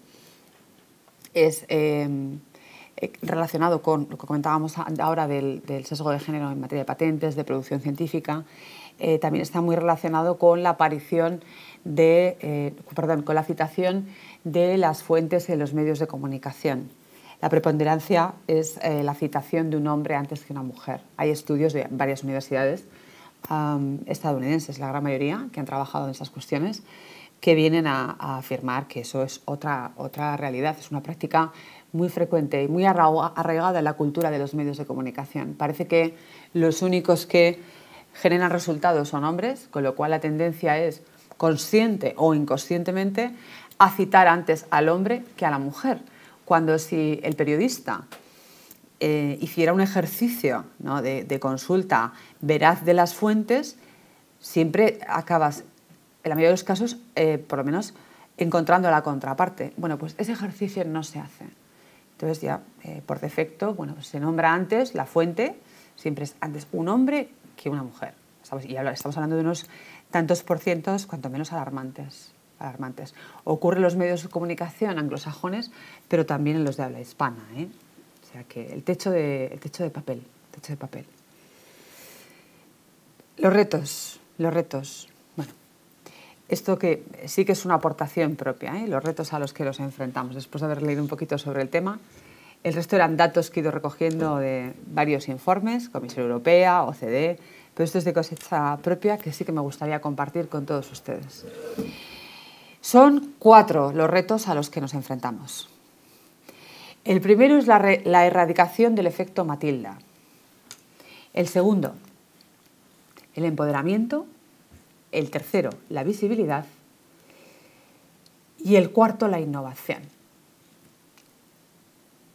es em, eh, relacionado con lo que comentábamos ahora del, sesgo de género en materia de patentes, de producción científica. Eh, también está muy relacionado con la aparición de, eh, con la citación de las fuentes en los medios de comunicación. La preponderancia es eh, la citación de un hombre antes que una mujer. Hay estudios de varias universidades estadounidenses, la gran mayoría, que han trabajado en esas cuestiones, que vienen a, afirmar que eso es otra, otra realidad, es una práctica muy frecuente y muy arraigada en la cultura de los medios de comunicación. Parece que los únicos que generan resultados son hombres, con lo cual la tendencia es consciente o inconscientemente a citar antes al hombre que a la mujer. Cuando si el periodista eh, hiciera un ejercicio de, consulta veraz de las fuentes, siempre acabas, en la mayoría de los casos, eh, por lo menos, encontrando la contraparte. Bueno, pues ese ejercicio no se hace. Entonces ya, eh, por defecto, bueno, pues se nombra antes la fuente, siempre es antes un hombre que una mujer. y estamos hablando de unos tantos por cientos, cuanto menos alarmantes alarmantes. Ocurre en los medios de comunicación anglosajones, pero también en los de habla hispana. ¿eh? O sea que el techo de, papel, techo de papel. Los retos, los retos. Bueno, esto que sí que es una aportación propia, ¿eh? los retos a los que los enfrentamos, después de haber leído un poquito sobre el tema. El resto eran datos que he ido recogiendo de varios informes, Comisión Europea, OCDE, pero esto es de cosecha propia que sí que me gustaría compartir con todos ustedes. Son cuatro los retos a los que nos enfrentamos. El primero es la, erradicación del efecto Matilda. El segundo, el empoderamiento. El tercero, la visibilidad. Y el cuarto, la innovación.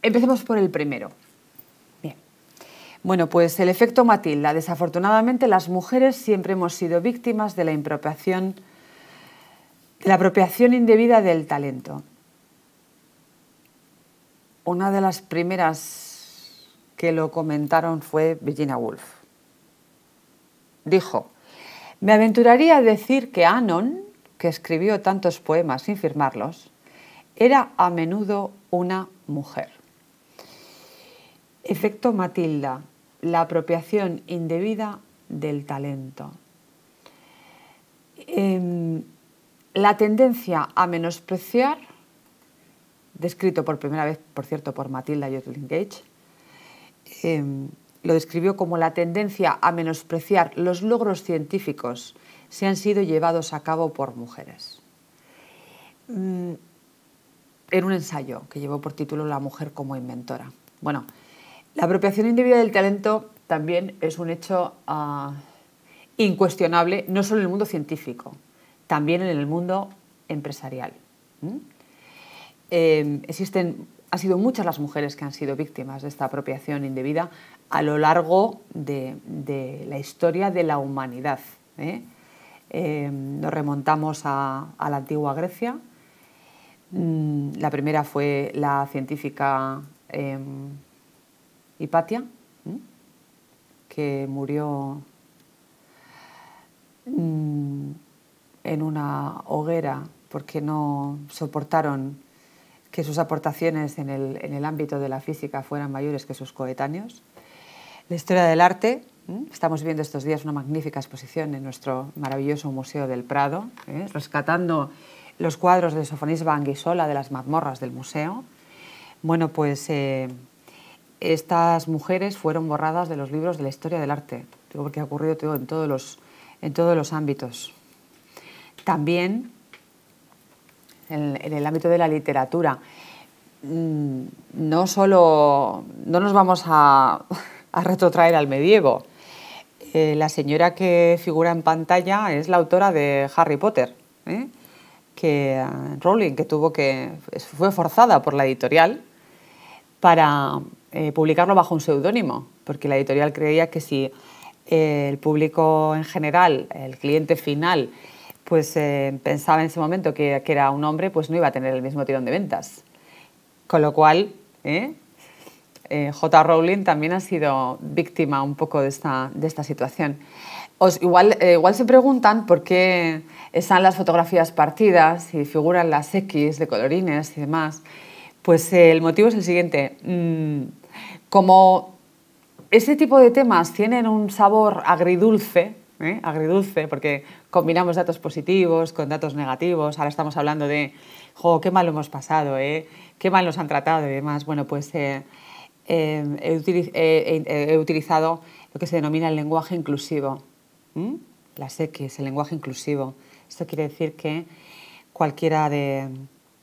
Empecemos por el primero. Bien. Bueno, pues el efecto Matilda. Desafortunadamente las mujeres siempre hemos sido víctimas de la impropiación la apropiación indebida del talento. Una de las primeras que lo comentaron fue Virginia Woolf. Dijo, me aventuraría a decir que Anon, que escribió tantos poemas sin firmarlos, era a menudo una mujer. Efecto Matilda, la apropiación indebida del talento. Em, la tendencia a menospreciar, descrito por primera vez, por cierto, por Matilda Jotling Gage, em, lo describió como la tendencia a menospreciar los logros científicos si han sido llevados a cabo por mujeres. Mm, en un ensayo que llevó por título La mujer como inventora. Bueno, la apropiación indebida del talento también es un hecho ah, incuestionable, no solo en el mundo científico, también en el mundo empresarial. Em, existen, han sido muchas las mujeres que han sido víctimas de esta apropiación indebida a lo largo de, la historia de la humanidad. ¿eh? Em, nos remontamos a, la antigua Grecia. Mm, la primera fue la científica em, Hipatia, que murió mm, en una hoguera porque no soportaron que sus aportaciones en el, ámbito de la física fueran mayores que sus coetáneos. La historia del arte, Estamos viendo estos días una magnífica exposición en nuestro maravilloso Museo del Prado, ¿eh? rescatando los cuadros de Sofonisba Anguissola de las mazmorras del museo. Bueno, pues eh, estas mujeres fueron borradas de los libros de la historia del arte, porque ha ocurrido todo en todos en todos los ámbitos. También en, el ámbito de la literatura, mm, no solo no nos vamos a, retrotraer al medievo. Eh, la señora que figura en pantalla es la autora de Harry Potter, ¿eh? que eh, Rowling, que tuvo que fue forzada por la editorial para publicarlo bajo un seudónimo, porque la editorial creía que si el público en general, el cliente final, pues eh, pensaba en ese momento que, era un hombre, pues no iba a tener el mismo tirón de ventas. Con lo cual, ¿eh? Eh, J. Rowling también ha sido víctima un poco de esta, de situación. igual, se preguntan por qué están las fotografías partidas y figuran las X de colorines y demás. Pues el motivo es el siguiente. Mm, como ese tipo de temas tienen un sabor agridulce, ¿eh? agridulce, porque combinamos datos positivos con datos negativos. Ahora estamos hablando de, jo, qué mal lo hemos pasado, ¿eh? qué mal nos han tratado y demás. Bueno, pues eh, eh, he, utilizado lo que se denomina el lenguaje inclusivo. sé que es el lenguaje inclusivo. Esto quiere decir que cualquiera de...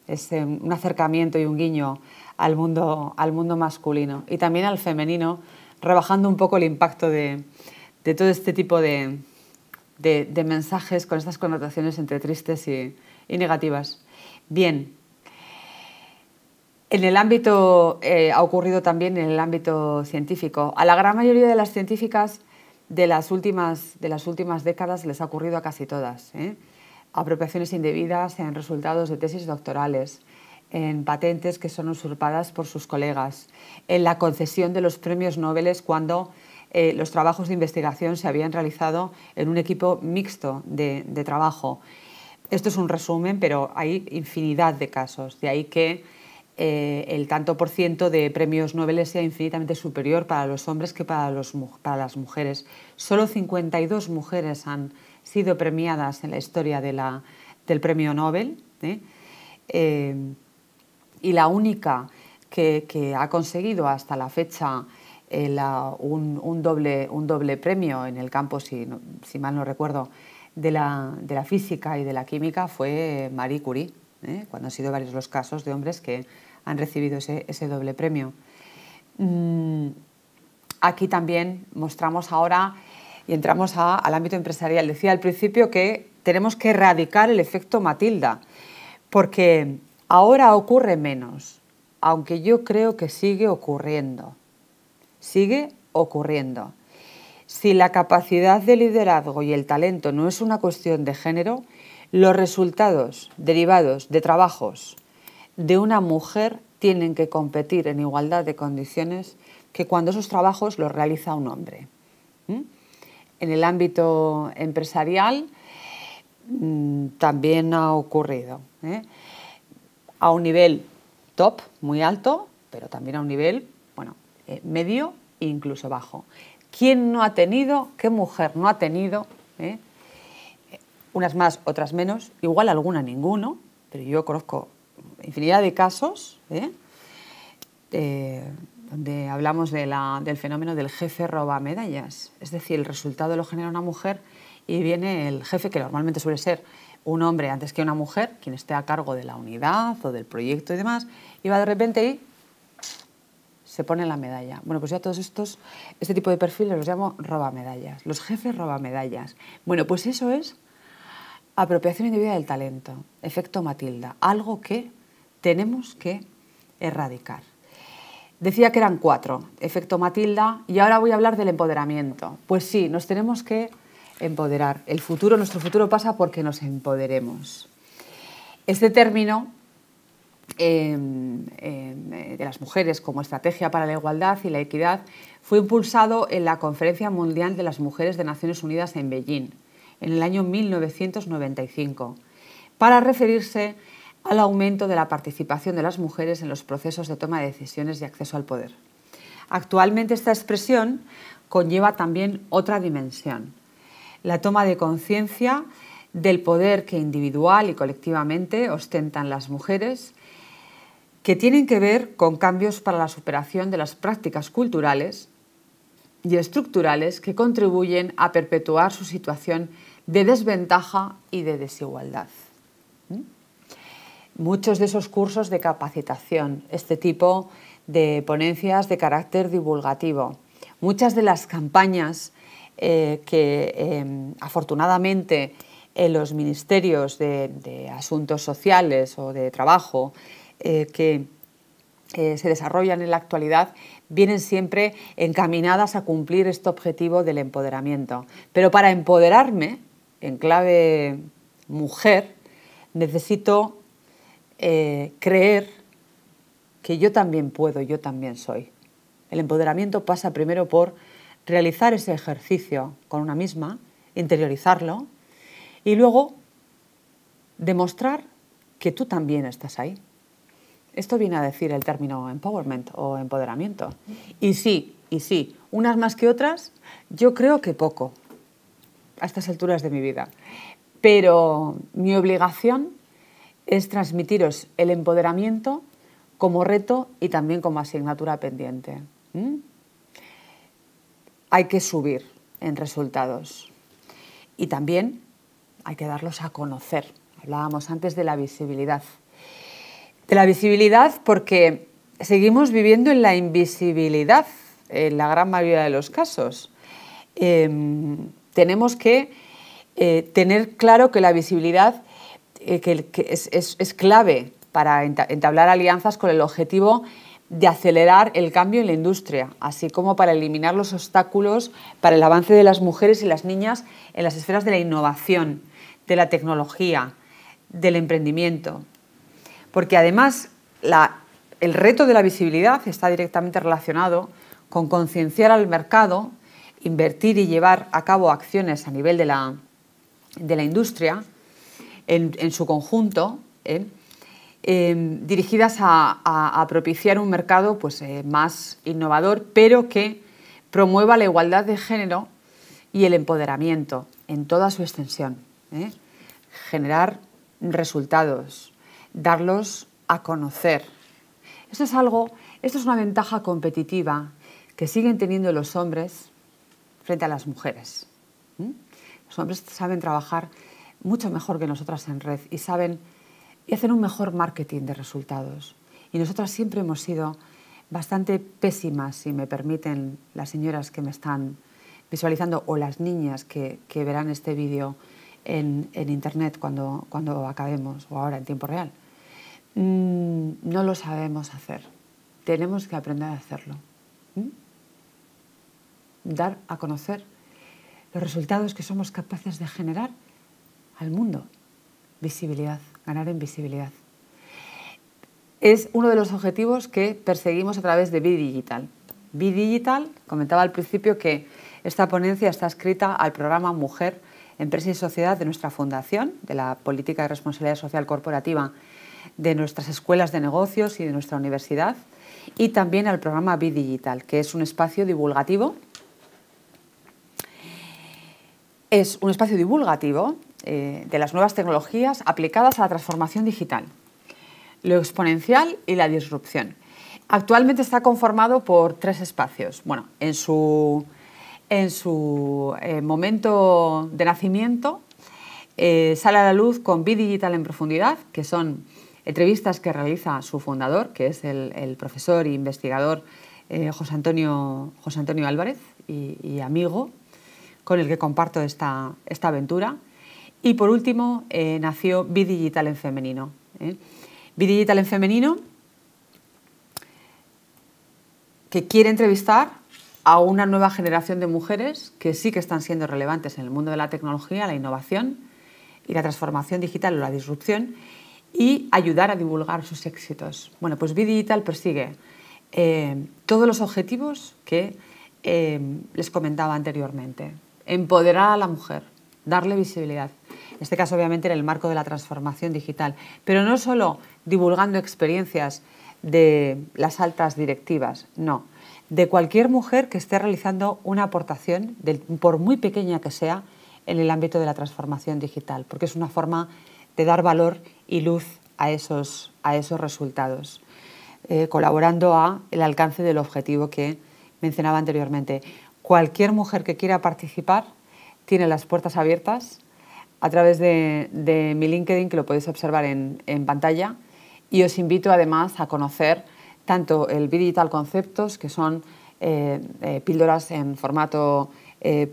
Es un acercamiento y un guiño al mundo, al mundo masculino y también al femenino, rebajando un poco el impacto de, de todo este tipo de, mensajes con estas connotaciones entre tristes y, negativas. Bien, en el ámbito, eh, ha ocurrido también en el ámbito científico. A la gran mayoría de las científicas de las últimas, de las últimas décadas les ha ocurrido a casi todas. ¿eh? Apropiaciones indebidas en resultados de tesis doctorales, en patentes que son usurpadas por sus colegas, en la concesión de los premios Nobel cuando eh, los trabajos de investigación se habían realizado en un equipo mixto de, trabajo. Esto es un resumen, pero hay infinidad de casos, de ahí que eh, el tanto por ciento de premios Nobel sea infinitamente superior para los hombres que para, para, las mujeres. Solo 52 mujeres han sido premiadas en la historia del premio Nobel ¿eh? y la única que, ha conseguido hasta la fecha un, doble, premio en el campo, si, mal no recuerdo, de la, física y de la química fue Marie Curie, ¿eh? cuando han sido varios los casos de hombres que han recibido ese, doble premio. Mm, aquí también mostramos ahora y entramos al ámbito empresarial. Decía al principio que tenemos que erradicar el efecto Matilda, porque ahora ocurre menos, aunque yo creo que sigue ocurriendo sigue ocurriendo. Si la capacidad de liderazgo y el talento no es una cuestión de género, los resultados derivados de trabajos de una mujer tienen que competir en igualdad de condiciones que cuando esos trabajos los realiza un hombre. En el ámbito empresarial mm, también ha ocurrido. ¿eh? A un nivel top, muy alto, pero también a un nivel eh, medio e incluso bajo. ¿Quién no ha tenido, qué mujer no ha tenido, ¿Eh? unas más, otras menos, igual alguna ninguno, pero yo conozco infinidad de casos ¿eh? donde hablamos del fenómeno del jefe roba medallas, es decir, el resultado lo genera una mujer y viene el jefe, que normalmente suele ser un hombre antes que una mujer, quien esté a cargo de la unidad o del proyecto y demás, y va de repente y se pone la medalla. Bueno, pues ya todos estos, este tipo de perfiles los llamo robamedallas, los jefes robamedallas. Bueno, pues eso es apropiación individual del talento, efecto Matilda, algo que tenemos que erradicar. Decía que eran cuatro, efecto Matilda, y ahora voy a hablar del empoderamiento. Pues sí, nos tenemos que empoderar. El futuro, nuestro futuro pasa porque nos empoderemos. Este término Em, em, eh, de las mujeres como estrategia para la igualdad y la equidad fue impulsado en la Conferencia Mundial de las Mujeres de Naciones Unidas en Beijing, en el año 1995, para referirse al aumento de la participación de las mujeres en los procesos de toma de decisiones y acceso al poder. Actualmente esta expresión conlleva también otra dimensión, la toma de conciencia del poder que individual y colectivamente ostentan las mujeres que tienen que ver con cambios para la superación de las prácticas culturales y estructurales que contribuyen a perpetuar su situación de desventaja y de desigualdad. ¿Mm? Muchos de esos cursos de capacitación, este tipo de ponencias de carácter divulgativo, muchas de las campañas eh, que em, afortunadamente en los ministerios de, de, asuntos sociales o de trabajo eh, que eh, se desarrollan en la actualidad vienen siempre encaminadas a cumplir este objetivo del empoderamiento. Pero para empoderarme, en clave mujer, necesito eh, creer que yo también puedo, yo también soy. El empoderamiento pasa primero por realizar ese ejercicio con una misma, interiorizarlo y luego demostrar que tú también estás ahí esto viene a decir el término empowerment o empoderamiento. Y sí, y sí, unas más que otras, yo creo que poco, a estas alturas de mi vida. Pero mi obligación es transmitiros el empoderamiento como reto y también como asignatura pendiente. Hay que subir en resultados y también hay que darlos a conocer. Hablábamos antes de la visibilidad. De la visibilidad porque seguimos viviendo en la invisibilidad en la gran mayoría de los casos. Em, tenemos que eh, tener claro que la visibilidad eh, es, clave para entablar alianzas con el objetivo de acelerar el cambio en la industria, así como para eliminar los obstáculos para el avance de las mujeres y las niñas en las esferas de la innovación, de la tecnología, del emprendimiento, porque además el reto de la visibilidad está directamente relacionado con concienciar al mercado, invertir y llevar a cabo acciones a nivel de la, industria en, su conjunto, ¿eh? em, dirigidas a, propiciar un mercado pues, eh, más innovador, pero que promueva la igualdad de género y el empoderamiento en toda su extensión. ¿eh? Generar resultados, darlos a conocer. Esto es una ventaja competitiva que siguen teniendo los hombres frente a las mujeres. Los hombres saben trabajar mucho mejor que nosotras en red y saben y hacen un mejor marketing de resultados. Y nosotras siempre hemos sido bastante pésimas, si me permiten las señoras que me están visualizando o las niñas que, verán este vídeo en, internet cuando acabemos o ahora en tiempo real. Mm, no lo sabemos hacer. Tenemos que aprender a hacerlo. ¿Mm? Dar a conocer los resultados que somos capaces de generar al mundo. Visibilidad, ganar en visibilidad. Es uno de los objetivos que perseguimos a través de Bidigital. Digital. comentaba al principio que esta ponencia está escrita al programa Mujer, Empresa y Sociedad de nuestra Fundación, de la Política de Responsabilidad Social Corporativa de nuestras escuelas de negocios y de nuestra universidad y también al programa Bidigital, que es un espacio divulgativo. Es un espacio divulgativo eh, de las nuevas tecnologías aplicadas a la transformación digital, lo exponencial y la disrupción. Actualmente está conformado por tres espacios. Bueno, en su, en su eh, momento de nacimiento eh, sale a la luz con Digital en profundidad, que son entrevistas que realiza su fundador, que es el, profesor e investigador eh, José, Antonio, Álvarez y, amigo, con el que comparto esta, aventura. Y por último, eh, nació nació Bidigital en femenino. ¿eh? Bidigital en femenino, que quiere entrevistar a una nueva generación de mujeres que sí que están siendo relevantes en el mundo de la tecnología, la innovación y la transformación digital o la disrupción y ayudar a divulgar sus éxitos. Bueno, pues y Digital persigue eh, todos los objetivos que eh, les comentaba anteriormente. Empoderar a la mujer, darle visibilidad. En este caso, obviamente, en el marco de la transformación digital, pero no solo divulgando experiencias de las altas directivas, no, de cualquier mujer que esté realizando una aportación, por muy pequeña que sea, en el ámbito de la transformación digital, porque es una forma de dar valor y luz a esos, a esos resultados, eh, colaborando a el alcance del objetivo que mencionaba anteriormente. Cualquier mujer que quiera participar tiene las puertas abiertas a través de, mi LinkedIn, que lo podéis observar en, pantalla, y os invito además a conocer tanto el Digital Conceptos, que son eh, eh, píldoras en formato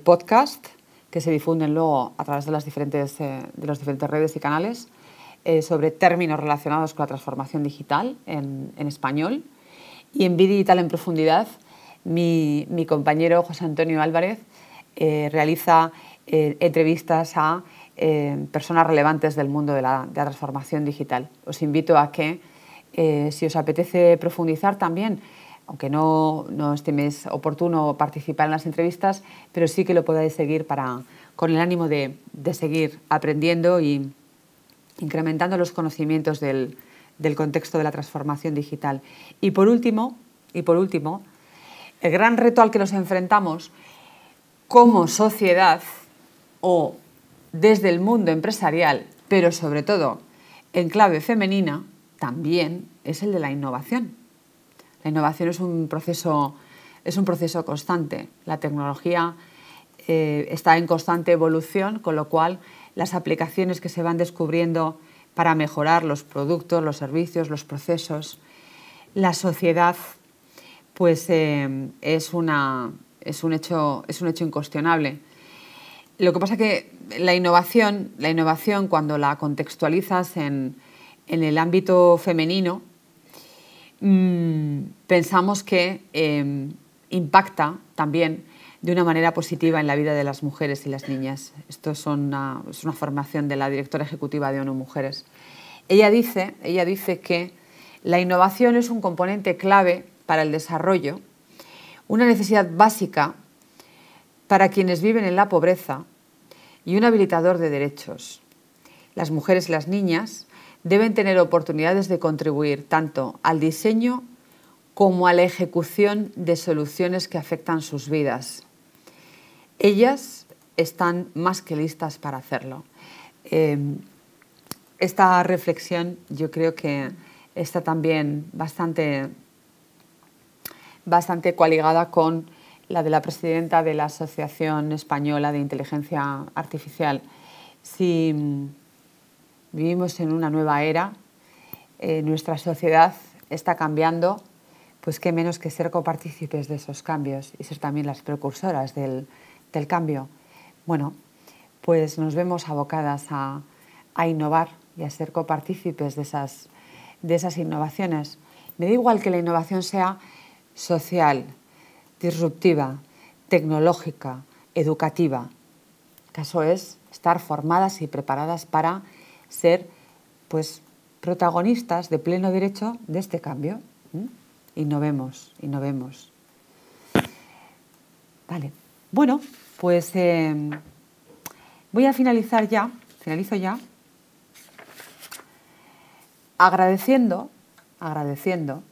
podcast, que se difunden luego a través de las diferentes, de las diferentes redes y canales, eh, sobre términos relacionados con la transformación digital en, español. Y en digital en profundidad, mi, compañero José Antonio Álvarez eh, realiza eh, entrevistas a personas relevantes del mundo de la, transformación digital. Os invito a que, si os apetece profundizar también, aunque no, no estiméis oportuno participar en las entrevistas, pero sí que lo podáis seguir para, con el ánimo de, de seguir aprendiendo y, incrementando los conocimientos del, contexto de la transformación digital. Y por último, y por último, el gran reto al que nos enfrentamos como sociedad o desde el mundo empresarial, pero sobre todo en clave femenina, también es el de la innovación. La innovación es un proceso, es un proceso constante. La tecnología eh, está en constante evolución, con lo cual las aplicaciones que se van descubriendo para mejorar los productos, los servicios, los procesos. La sociedad pues, eh, es, una, es, un hecho, es un hecho incuestionable. Lo que pasa es que la innovación, la innovación cuando la contextualizas en, el ámbito femenino, mm, pensamos que eh, impacta también de una manera positiva en la vida de las mujeres y las niñas. Esto es una, formación de la directora ejecutiva de ONU Mujeres. Ella dice, ella dice que la innovación es un componente clave para el desarrollo, una necesidad básica para quienes viven en la pobreza y un habilitador de derechos. Las mujeres y las niñas deben tener oportunidades de contribuir tanto al diseño como a la ejecución de soluciones que afectan sus vidas ellas están más que listas para hacerlo. Em, esta reflexión yo creo que está también bastante, bastante coaligada con la de la presidenta de la Asociación Española de Inteligencia Artificial. Si mm, vivimos en una nueva era, eh, nuestra sociedad está cambiando, pues qué menos que ser copartícipes de esos cambios y ser también las precursoras del, del cambio? Bueno, pues nos vemos abocadas a, innovar y a ser copartícipes de esas, de esas innovaciones. Me da igual que la innovación sea social, disruptiva, tecnológica, educativa. El caso es estar formadas y preparadas para ser pues, protagonistas de pleno derecho de este cambio. ¿Mm? Innovemos, innovemos. Vale, bueno, pues eh, voy a finalizar ya, finalizo ya, agradeciendo, agradeciendo,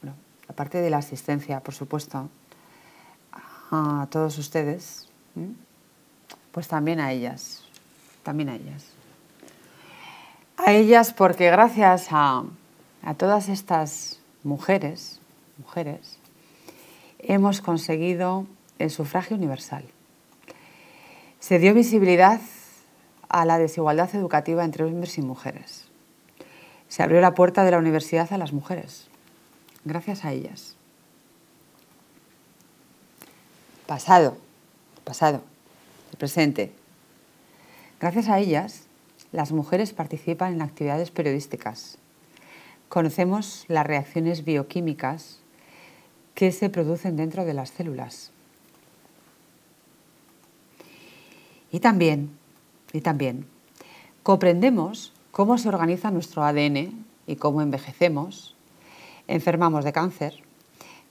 bueno, aparte de la asistencia, por supuesto, a todos ustedes, pues también a ellas, también a ellas. A ellas porque gracias a, a todas estas mujeres, mujeres, hemos conseguido el sufragio universal. Se dio visibilidad a la desigualdad educativa entre hombres y mujeres. Se abrió la puerta de la universidad a las mujeres, gracias a ellas. Pasado, pasado, el presente. Gracias a ellas, las mujeres participan en actividades periodísticas. Conocemos las reacciones bioquímicas que se producen dentro de las células Y también, y también, comprendemos cómo se organiza nuestro ADN y cómo envejecemos, enfermamos de cáncer,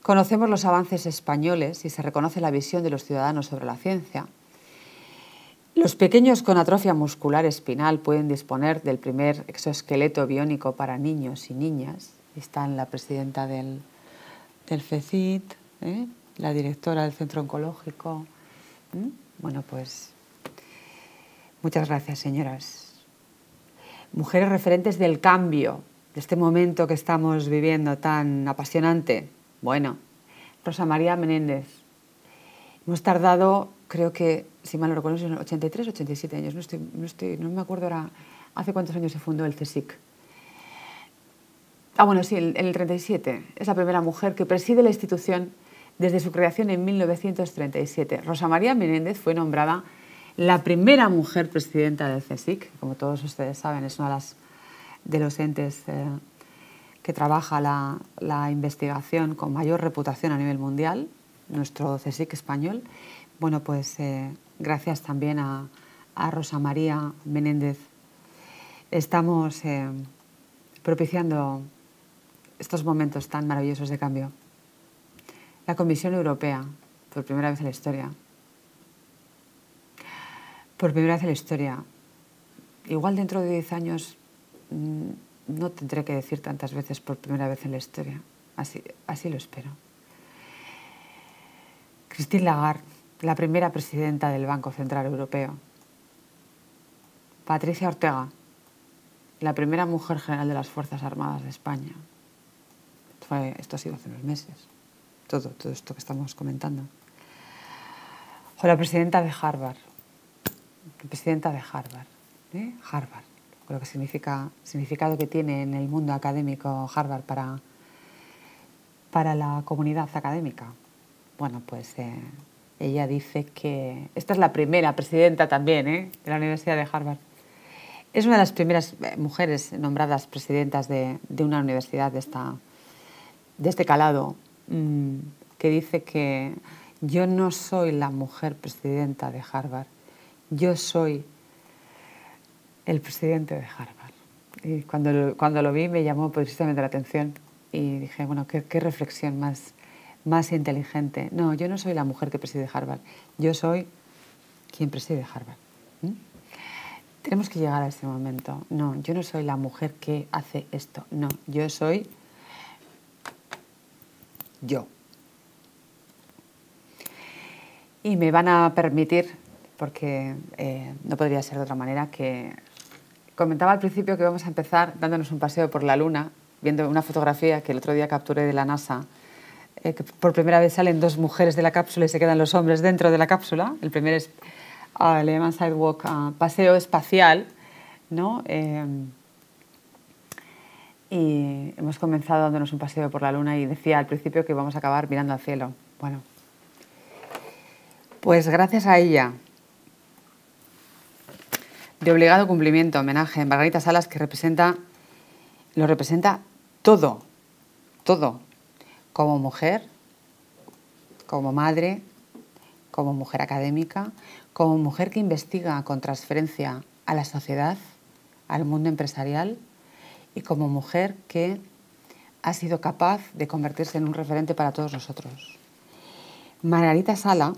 conocemos los avances españoles y se reconoce la visión de los ciudadanos sobre la ciencia. Los pequeños con atrofia muscular espinal pueden disponer del primer exoesqueleto biónico para niños y niñas. Está en la presidenta del, FECIT, ¿eh? la directora del Centro Oncológico. ¿Mm? Bueno, pues Muchas gracias, señoras. Mujeres referentes del cambio, de este momento que estamos viviendo tan apasionante. Bueno, Rosa María Menéndez. Hemos tardado, creo que, si mal no recuerdo, 83, 87 años. No, estoy, no, me acuerdo ahora hace cuántos años se fundó el CSIC. Ah, bueno, sí, el, el 37. Es la primera mujer que preside la institución desde su creación en 1937. Rosa María Menéndez fue nombrada la primera mujer presidenta del CSIC, como todos ustedes saben es una de, las, los entes eh, que trabaja la, investigación con mayor reputación a nivel mundial, nuestro CSIC español. Bueno, pues eh, gracias también a, Rosa María Menéndez. Estamos eh, propiciando estos momentos tan maravillosos de cambio. La Comisión Europea, por primera vez en la historia, por primera vez en la historia. Igual dentro de 10 años mm, no tendré que decir tantas veces por primera vez en la historia. Así, así lo espero. Christine Lagarde, la primera presidenta del Banco Central Europeo. Patricia Ortega, la primera mujer general de las Fuerzas Armadas de España. esto ha sido hace unos meses. Todo, todo esto que estamos comentando. O la presidenta de Harvard, presidenta de Harvard. ¿eh? Harvard, lo que significa, significado que tiene en el mundo académico Harvard para, para la comunidad académica. Bueno, pues eh, ella dice que... Esta es la primera presidenta también ¿eh? de la Universidad de Harvard. Es una de las primeras mujeres nombradas presidentas de, una universidad de, este calado, mm, que dice que yo no soy la mujer presidenta de Harvard, yo soy el presidente de Harvard. Y cuando lo, cuando lo vi me llamó precisamente la atención y dije, bueno, qué, reflexión más, más inteligente. No, yo no soy la mujer que preside Harvard, yo soy quien preside Harvard. Tenemos que llegar a ese momento. No, yo no soy la mujer que hace esto. No, yo soy yo. Y me van a permitir porque eh, no podría ser de otra manera que... Comentaba al principio que vamos a empezar dándonos un paseo por la Luna, viendo una fotografía que el otro día capturé de la NASA, eh, que por primera vez salen dos mujeres de la cápsula y se quedan los hombres dentro de la cápsula. El primer es, le Sidewalk ah, Paseo Espacial, eh, y hemos comenzado dándonos un paseo por la Luna y decía al principio que íbamos a acabar mirando al cielo. Bueno, pues gracias a ella de obligado cumplimiento, homenaje, Margarita Salas, que representa, lo representa todo, todo, como mujer, como madre, como mujer académica, como mujer que investiga con transferencia a la sociedad, al mundo empresarial y como mujer que ha sido capaz de convertirse en un referente para todos nosotros. Margarita Sala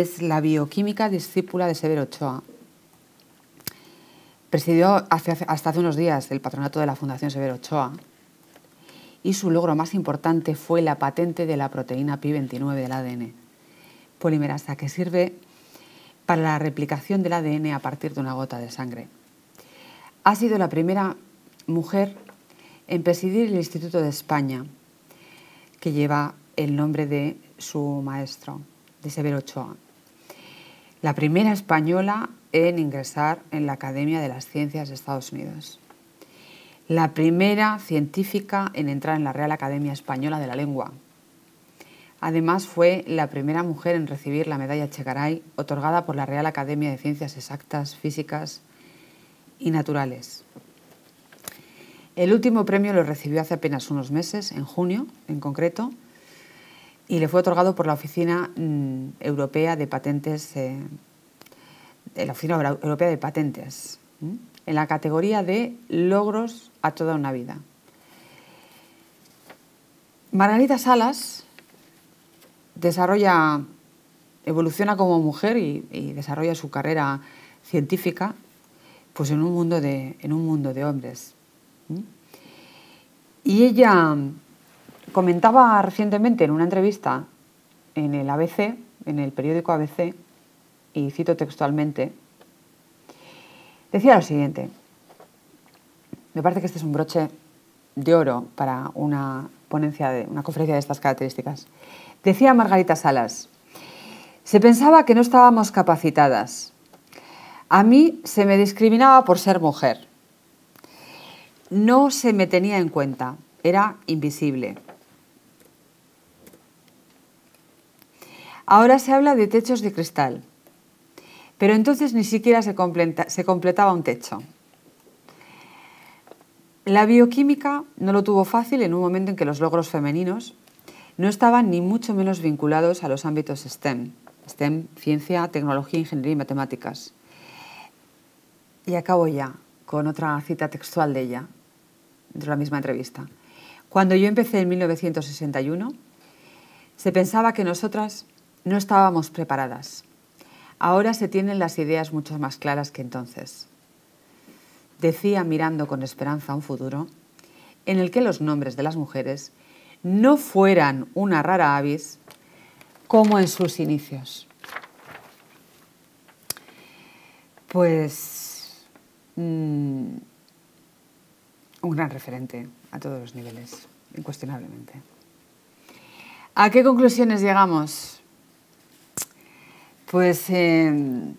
es la bioquímica discípula de Severo Ochoa. Presidió hasta hace unos días el patronato de la Fundación Severo Ochoa y su logro más importante fue la patente de la proteína Pi29 del ADN, polimerasa que sirve para la replicación del ADN a partir de una gota de sangre. Ha sido la primera mujer en presidir el Instituto de España, que lleva el nombre de su maestro, de Severo Ochoa la primera española en ingresar en la Academia de las Ciencias de Estados Unidos, la primera científica en entrar en la Real Academia Española de la Lengua. Además fue la primera mujer en recibir la medalla Chegaray otorgada por la Real Academia de Ciencias Exactas, Físicas y Naturales. El último premio lo recibió hace apenas unos meses, en junio en concreto, y le fue otorgado por la Oficina mm, Europea de Patentes, eh, la Oficina Europea de Patentes, mm, en la categoría de logros a toda una vida. Margarita Salas desarrolla, evoluciona como mujer y, desarrolla su carrera científica pues en un mundo de, en un mundo de hombres. Mm. Y ella comentaba recientemente en una entrevista en el ABC, en el periódico ABC, y cito textualmente, decía lo siguiente, me parece que este es un broche de oro para una ponencia de una conferencia de estas características. Decía Margarita Salas, se pensaba que no estábamos capacitadas. A mí se me discriminaba por ser mujer. No se me tenía en cuenta, era invisible. Ahora se habla de techos de cristal, pero entonces ni siquiera se, completaba un techo. La bioquímica no lo tuvo fácil en un momento en que los logros femeninos no estaban ni mucho menos vinculados a los ámbitos STEM, STEM, ciencia, tecnología, ingeniería y matemáticas. Y acabo ya con otra cita textual de ella, dentro de la misma entrevista. Cuando yo empecé en 1961, se pensaba que nosotras no estábamos preparadas. Ahora se tienen las ideas mucho más claras que entonces. Decía mirando con esperanza un futuro en el que los nombres de las mujeres no fueran una rara avis como en sus inicios. Pues mm, un gran referente a todos los niveles, incuestionablemente. ¿A qué conclusiones llegamos? pues em,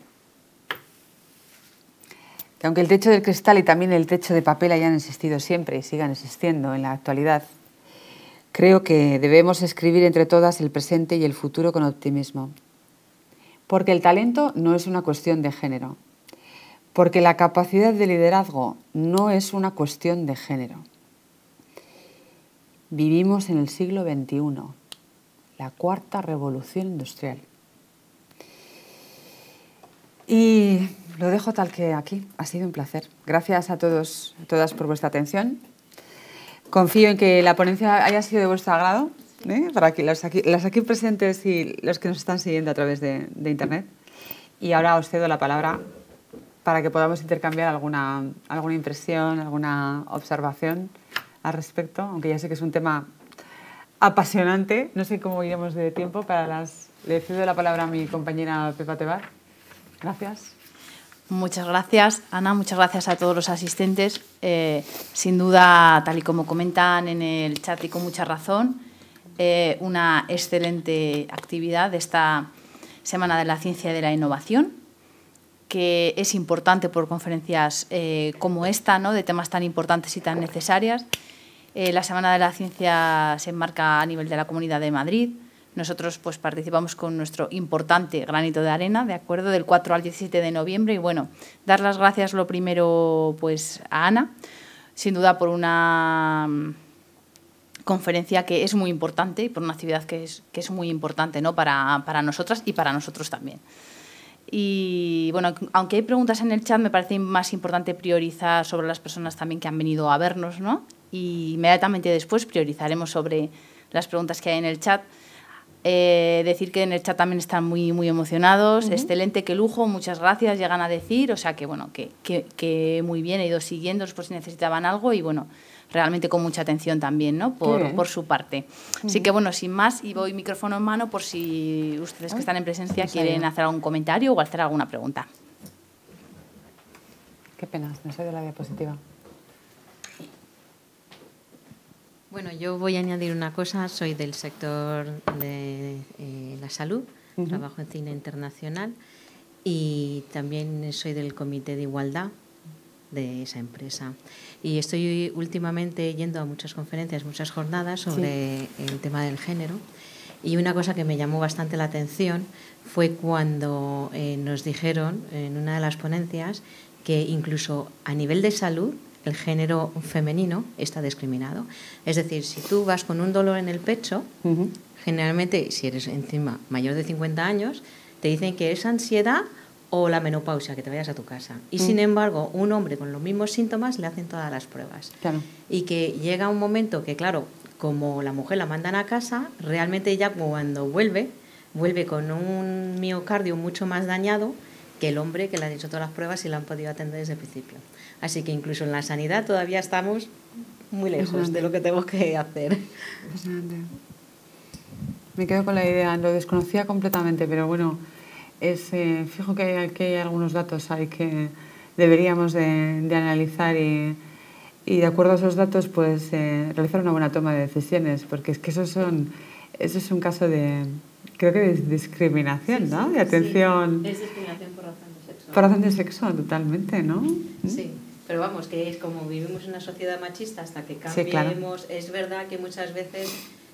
que aunque el techo del cristal y también el techo de papel hayan existido siempre y sigan existiendo en la actualidad, creo que debemos escribir entre todas el presente y el futuro con optimismo. Porque el talento no es una cuestión de género. Porque la capacidad de liderazgo no es una cuestión de género. Vivimos en el siglo XXI, la cuarta revolución industrial. Y lo dejo tal que aquí. Ha sido un placer. Gracias a todos, todas por vuestra atención. Confío en que la ponencia haya sido de vuestro agrado, ¿eh? para que los aquí, las aquí presentes y los que nos están siguiendo a través de, Internet. Y ahora os cedo la palabra para que podamos intercambiar alguna, alguna impresión, alguna observación al respecto, aunque ya sé que es un tema apasionante. No sé cómo iremos de tiempo para las... Le cedo la palabra a mi compañera Pepa Tebar. Gracias. Muchas gracias, Ana.
Muchas gracias a todos los asistentes. Eh, sin duda, tal y como comentan en el chat y con mucha razón, eh, una excelente actividad de esta Semana de la Ciencia y de la Innovación, que es importante por conferencias eh, como esta, ¿no? de temas tan importantes y tan necesarias. la Semana de la Ciencia se enmarca a nivel de la Comunidad de Madrid nosotros pues participamos con nuestro importante granito de arena, ¿de acuerdo? Del 4 al 17 de noviembre y bueno, dar las gracias lo primero pues a Ana, sin duda por una mm, conferencia que es muy importante y por una actividad que es, muy importante para, para nosotras y para nosotros también. Y bueno, aunque hay preguntas en el chat, me parece más importante priorizar sobre las personas también que han venido a vernos, ¿no? Y inmediatamente después priorizaremos sobre las preguntas que hay en el chat. Eh, decir que en el chat también están muy, muy emocionados. Excelente, qué lujo, muchas gracias, llegan a decir. O sea que, bueno, que, muy bien, he ido siguiéndolos por si necesitaban algo y, bueno, realmente con mucha atención también, ¿no? Por, su parte. Así que, bueno, sin más, y voy micrófono en mano por si ustedes que ah, están en presencia pues quieren hacer algún comentario o hacer alguna pregunta. Qué pena,
no soy de la diapositiva.
Bueno, yo voy a añadir una cosa. Soy del sector de eh, la salud, trabajo en cine internacional y también soy del comité de igualdad de esa empresa. Y estoy últimamente yendo a muchas conferencias, muchas jornadas sobre el tema del género. Y una cosa que me llamó bastante la atención fue cuando eh, nos dijeron en una de las ponencias que incluso a nivel de salud el género femenino está discriminado. Es decir, si tú vas con un dolor en el pecho, generalmente, si eres encima mayor de 50 años, te dicen que es ansiedad o la menopausia, que te vayas a tu casa. Y sin mm. embargo, un hombre con los mismos síntomas le hacen todas las pruebas. Y que llega un momento que, claro, como la mujer la mandan a casa, realmente ella cuando vuelve, vuelve con un miocardio mucho más dañado que el hombre que le han hecho todas las pruebas y la han podido atender desde el principio. Así que incluso en la sanidad todavía estamos muy lejos de lo que tenemos que hacer.
Me quedo con la idea, lo desconocía completamente, pero bueno, es, eh, fijo que hay, aquí hay algunos datos que deberíamos de, analizar y, de acuerdo a esos datos pues eh, realizar una buena toma de decisiones, porque es que eso, son, eso es un caso de, creo que discriminación, ¿no? de atención. Es
discriminación por razón de sexo. Por razón de
sexo, totalmente, ¿no? Sí.
¿Mm? Pero vamos, que es como vivimos en una sociedad machista hasta que cambiemos. Es verdad que muchas veces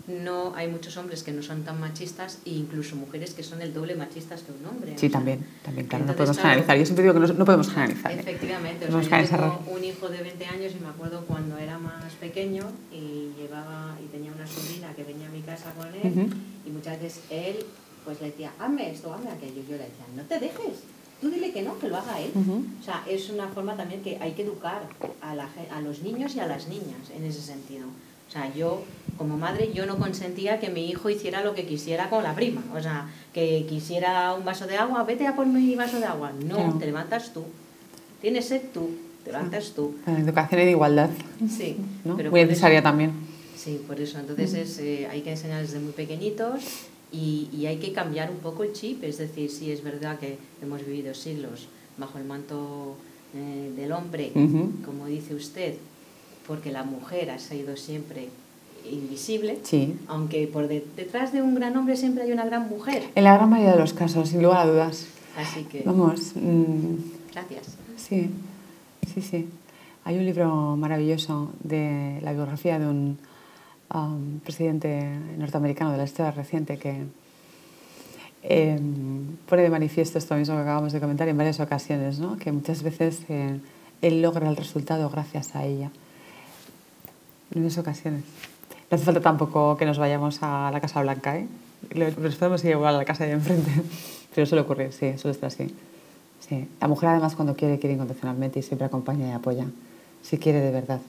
no hay muchos hombres que no son tan machistas e incluso mujeres que son el doble machistas que un hombre. Sí, también,
también, claro, no podemos generalizar. Yo siempre digo que no, podemos generalizar. ¿eh?
Efectivamente, o sea, yo tengo un hijo de 20 años y me acuerdo cuando era más pequeño y llevaba y tenía una sobrina que venía a mi casa con él y muchas veces él pues le decía, hazme esto, hazme aquello. Yo le decía, no te dejes, tú dile que no, que lo haga él. O sea, es una forma también que hay que educar a, a los niños y a las niñas en ese sentido. O sea, yo como madre yo no consentía que mi hijo hiciera lo que quisiera con la prima. O sea, que quisiera un vaso de agua, vete a por mi vaso de agua. No, te levantas tú. Tienes sed tú, te levantas tú.
La educación es de igualdad. Sí. Pero Muy necesaria también.
Sí, por eso. Entonces es, eh, hay que enseñar desde muy pequeñitos y, hay que cambiar un poco el chip, es decir, si es verdad que hemos vivido siglos bajo el manto eh, del hombre, como dice usted, porque la mujer ha sido siempre invisible, aunque por detrás de un gran hombre siempre hay una gran mujer.
En la gran mayoría de los casos, sin lugar a dudas. Así que... Vamos. Mm. Gracias. Sí, sí, sí. Hay un libro maravilloso de la biografía de un presidente norteamericano de la historia reciente que em, pone de manifiesto esto mismo que acabamos de comentar en varias ocasiones, ¿no? que muchas veces eh, él logra el resultado gracias a ella. En varias ocasiones. No hace falta tampoco que nos vayamos a la Casa Blanca, ¿eh? Nos podemos ir igual a la casa de enfrente, pero suele ocurrir, sí, suele estar así. Sí. La mujer además cuando quiere, quiere incondicionalmente y siempre acompaña y apoya, si quiere de verdad,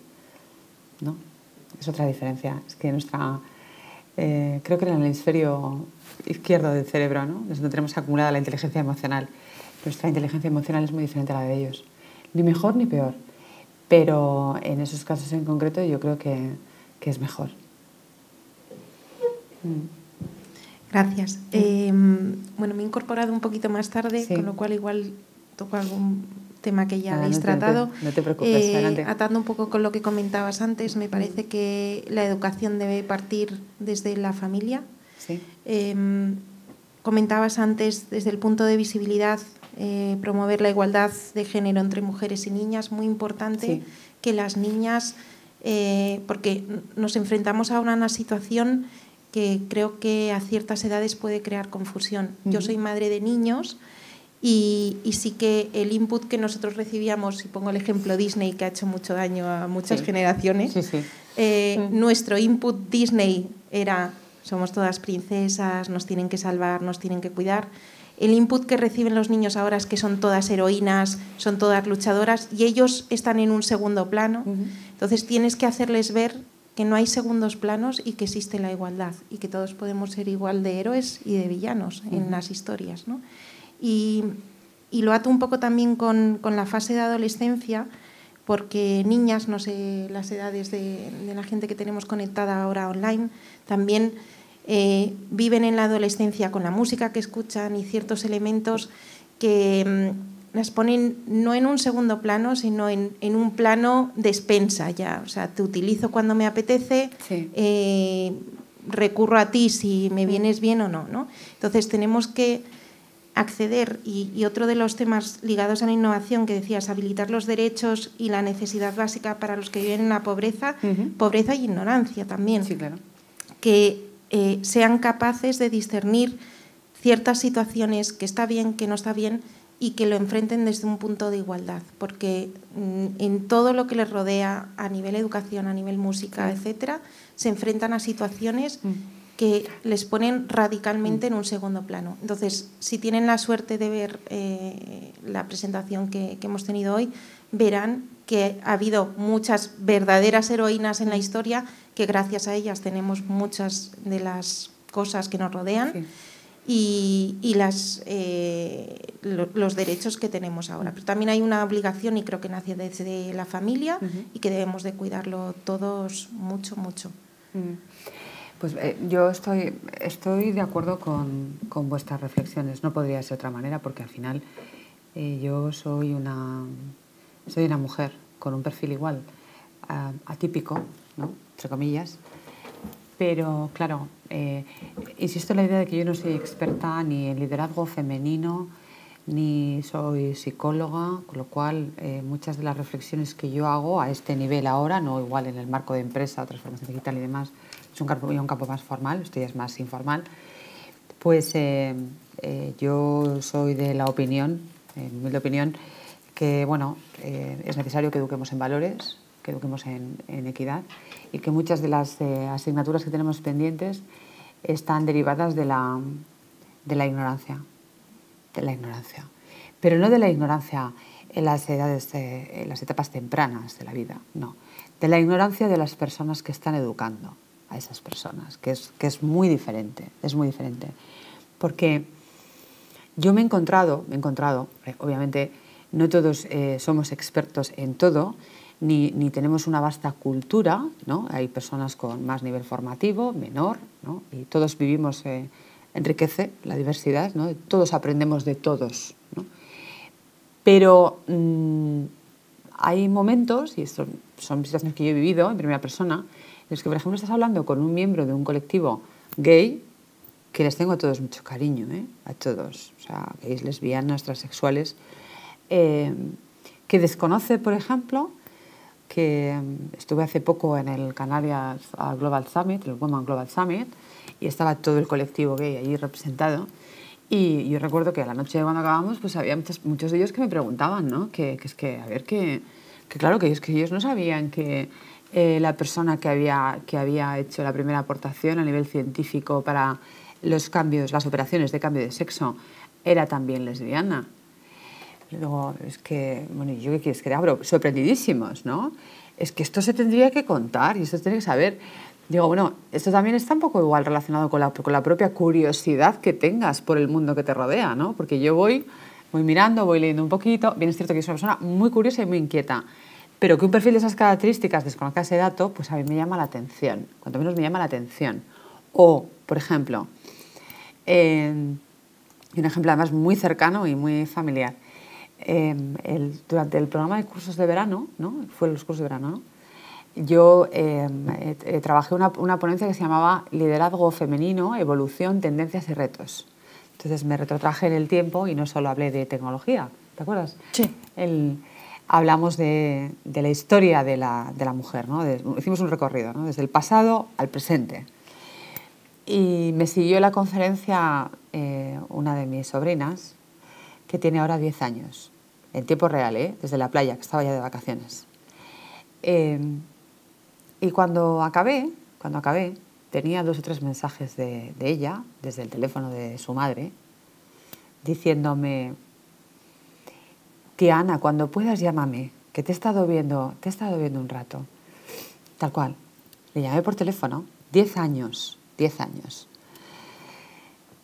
¿no? es otra diferencia. Es que nuestra, eh, creo que en el hemisferio izquierdo del cerebro, ¿no? donde tenemos acumulada la inteligencia emocional. Nuestra inteligencia emocional es muy diferente a la de ellos. Ni mejor ni peor. Pero en esos casos en concreto yo creo que, es mejor.
Mm. Gracias. Mm. Em, bueno, me he incorporado un poquito más tarde, con lo cual igual toco algún tema que ya ah, habéis tratado.
te, preocupes, eh,
Atando un poco con lo que comentabas antes, me parece mm. que la educación debe partir desde la familia. Em, comentabas antes, desde el punto de visibilidad, eh, promover la igualdad de género entre mujeres y niñas, muy importante que las niñas, eh, porque nos enfrentamos ahora a una situación que creo que a ciertas edades puede crear confusión. Yo soy madre de niños y, sí que el input que nosotros recibíamos, si pongo el ejemplo Disney, que ha hecho mucho daño a muchas generaciones, eh, nuestro input Disney era, somos todas princesas, nos tienen que salvar, nos tienen que cuidar. El input que reciben los niños ahora es que son todas heroínas, son todas luchadoras y ellos están en un segundo plano. Entonces tienes que hacerles ver que no hay segundos planos y que existe la igualdad y que todos podemos ser igual de héroes y de villanos en las historias. ¿no? Y, lo ato un poco también con, la fase de adolescencia, porque niñas, no sé las edades de, la gente que tenemos conectada ahora online, también eh, viven en la adolescencia con la música que escuchan y ciertos elementos que mm, las ponen no en un segundo plano, sino en, un plano despensa ya. O sea, te utilizo cuando me apetece, eh, recurro a ti si me vienes bien o no, ¿no? Entonces tenemos que acceder, y, otro de los temas ligados a la innovación que decías, habilitar los derechos y la necesidad básica para los que viven en la pobreza, pobreza y ignorancia también. Que eh, sean capaces de discernir ciertas situaciones que está bien, que no está bien y que lo enfrenten desde un punto de igualdad, porque mm, en todo lo que les rodea, a nivel educación, a nivel música, etcétera, se enfrentan a situaciones mm que les ponen radicalmente en mm. un segundo plano. Entonces, si tienen la suerte de ver eh, la presentación que, hemos tenido hoy, verán que ha habido muchas verdaderas heroínas en la mm. historia, que gracias a ellas tenemos muchas de las cosas que nos rodean. Y, eh, los derechos que tenemos ahora. Mm. Pero también hay una obligación y creo que nace desde la familia y que debemos de cuidarlo todos mucho, mucho.
Pues eh, yo estoy, estoy de acuerdo con, vuestras reflexiones. No podría ser otra manera porque al final eh, yo soy una, soy una mujer con un perfil igual, ah, atípico, ¿no? entre comillas. Pero claro, eh, insisto en la idea de que yo no soy experta ni en liderazgo femenino, ni soy psicóloga, con lo cual muchas de las reflexiones que yo hago a este nivel ahora, no igual en el marco de empresa, transformación digital y demás, un campo, un campo más formal, esto ya es más informal, pues eh, eh, yo soy de la opinión, eh, mi opinión, que bueno, es necesario que eduquemos en valores, que eduquemos en, en equidad y que muchas de las asignaturas que tenemos pendientes están derivadas de la, de la ignorancia, de la ignorancia, pero no de la ignorancia en las edades, en las etapas tempranas de la vida, no, de la ignorancia de las personas que están educando a esas personas, que es, que es muy diferente, es muy diferente. Porque yo me he encontrado, me he encontrado, eh, obviamente no todos eh, somos expertos en todo, ni, tenemos una vasta cultura, ¿no? hay personas con más nivel formativo, menor, y todos vivimos, eh, enriquece la diversidad, todos aprendemos de todos. Pero mm, hay momentos, y esto son situaciones que yo he vivido en primera persona, es que, por ejemplo, estás hablando con un miembro de un colectivo gay, que les tengo a todos mucho cariño, ¿eh? a todos, o sea, gays, lesbianas, transexuales, eh, que desconoce, por ejemplo, que mm, estuve hace poco en el Canarias Global Summit, el Women Global Summit, y estaba todo el colectivo gay allí representado. Y yo recuerdo que a la noche cuando acabamos, pues había muchos, muchos de ellos que me preguntaban, ¿no? Que, que es que, a ver, que, que claro, que ellos, que ellos no sabían que eh, la persona que había, hecho la primera aportación a nivel científico para los cambios, las operaciones de cambio de sexo, era también lesbiana. Luego, es que, bueno, ¿yo qué quieres que te Sorprendidísimos, ¿no? Es que esto se tendría que contar y esto se tendría que saber. Digo, bueno, esto también está un poco igual relacionado con la, propia curiosidad que tengas por el mundo que te rodea, ¿no? Porque yo voy, voy mirando, voy leyendo un poquito. Bien es cierto que es una persona muy curiosa y muy inquieta. Pero que un perfil de esas características desconozca ese dato, pues a mí me llama la atención, cuanto menos me llama la atención. O, por ejemplo, em, y un ejemplo además muy cercano y muy familiar. Em, el, durante el programa de cursos de verano, ¿no? fue los cursos de verano, ¿no? yo em, trabajé una, una, ponencia que se llamaba Liderazgo Femenino, Evolución, Tendencias y Retos. Entonces me retrotraje en el tiempo y no solo hablé de tecnología, ¿te acuerdas? Sí. El, hablamos de, la historia de la, mujer, hicimos un recorrido, desde el pasado al presente. Y me siguió la conferencia eh, una de mis sobrinas, que tiene ahora 10 años, en tiempo real, ¿eh? desde la playa, que estaba ya de vacaciones. Eh, y cuando acabé, cuando acabé, tenía dos o tres mensajes de ella, desde el teléfono de su madre, diciéndome, diana, Ana, cuando puedas llámame, que te he estado viendo, te he estado viendo un rato. Tal cual. Le llamé por teléfono, 10 años, 10 años.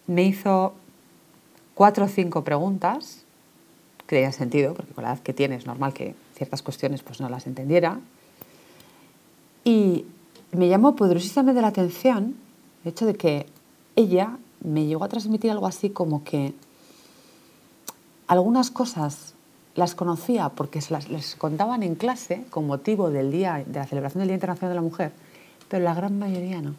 Me hizo cuatro o cinco preguntas, que sentido, porque con la edad que tiene es normal que ciertas cuestiones pues no las entendiera. Y me llamó poderosísimamente la atención el hecho de que ella me llegó a transmitir algo así como que algunas cosas las conocía porque las, les contaban en clase con motivo del día, de la celebración del Día Internacional de la Mujer, pero la gran mayoría no.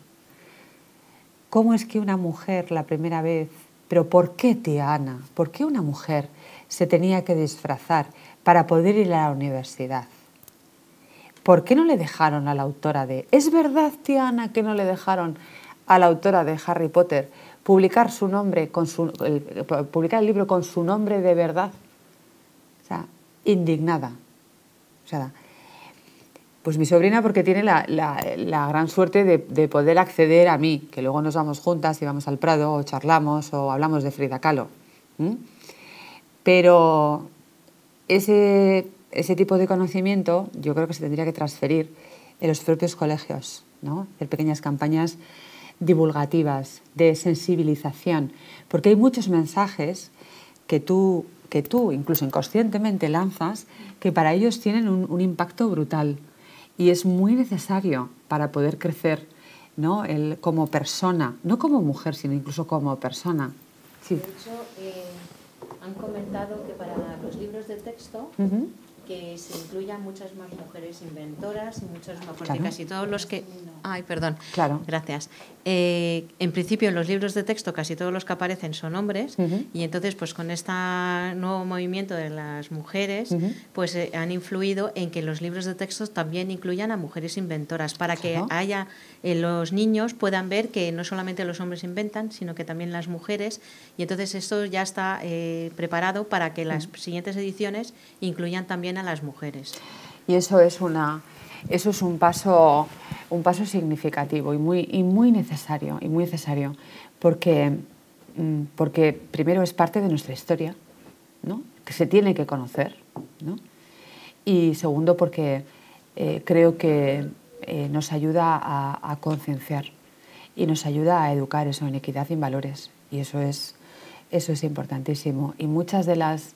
¿Cómo es que una mujer la primera vez, pero por qué tía Ana, por qué una mujer se tenía que disfrazar para poder ir a la universidad? ¿Por qué no le dejaron a la autora de... ¿Es verdad, tía Ana, que no le dejaron a la autora de Harry Potter publicar, su nombre con su, publicar el libro con su nombre de verdad? indignada. pues mi sobrina porque tiene la, gran suerte de, poder acceder a mí, que luego nos vamos juntas y vamos al Prado o charlamos o hablamos de Frida Kahlo. Pero ese, ese tipo de conocimiento yo creo que se tendría que transferir en los propios colegios, ¿no? hacer pequeñas campañas divulgativas, de sensibilización, porque hay muchos mensajes que tú que tú incluso inconscientemente lanzas que para ellos tienen un, impacto brutal y es muy necesario para poder crecer ¿no? El, como persona, no como mujer, sino incluso como persona. Sí. De
hecho, eh, han comentado que para los libros de texto que se incluyan muchas más mujeres inventoras y muchas más, porque casi todos los que... Ay, perdón. Claro. Gracias. Eh, en principio, en los libros de texto casi todos los que aparecen son hombres y entonces, pues con este nuevo movimiento de las mujeres, pues eh, han influido en que los libros de texto también incluyan a mujeres inventoras para que haya eh, los niños puedan ver que no solamente los hombres inventan, sino que también las mujeres. Y entonces esto ya está eh,
preparado para que las siguientes
ediciones incluyan también a las mujeres.
Y eso es una, eso es un paso, un paso significativo y muy, muy necesario, y muy necesario, porque, mm, porque primero es parte de nuestra historia, ¿no? que se tiene que conocer, ¿no? y segundo porque eh, creo que eh, nos ayuda a, concienciar y nos ayuda a educar eso en equidad y en valores. Y eso es, importantísimo. Y muchas de las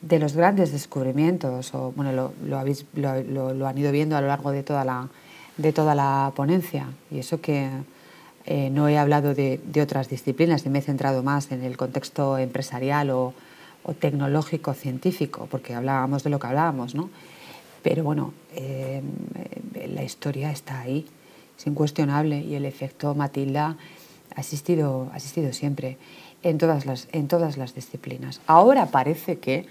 de los grandes descubrimientos, o bueno, lo, han ido viendo a lo largo de toda la, ponencia. Y eso que eh, no he hablado de, otras disciplinas y me he centrado más en el contexto empresarial o, o tecnológico científico, porque hablábamos de lo que hablábamos, ¿no? Pero bueno, eh, la historia está ahí, es incuestionable y el efecto Matilda ha existido, siempre en todas, las, en todas las disciplinas. Ahora parece que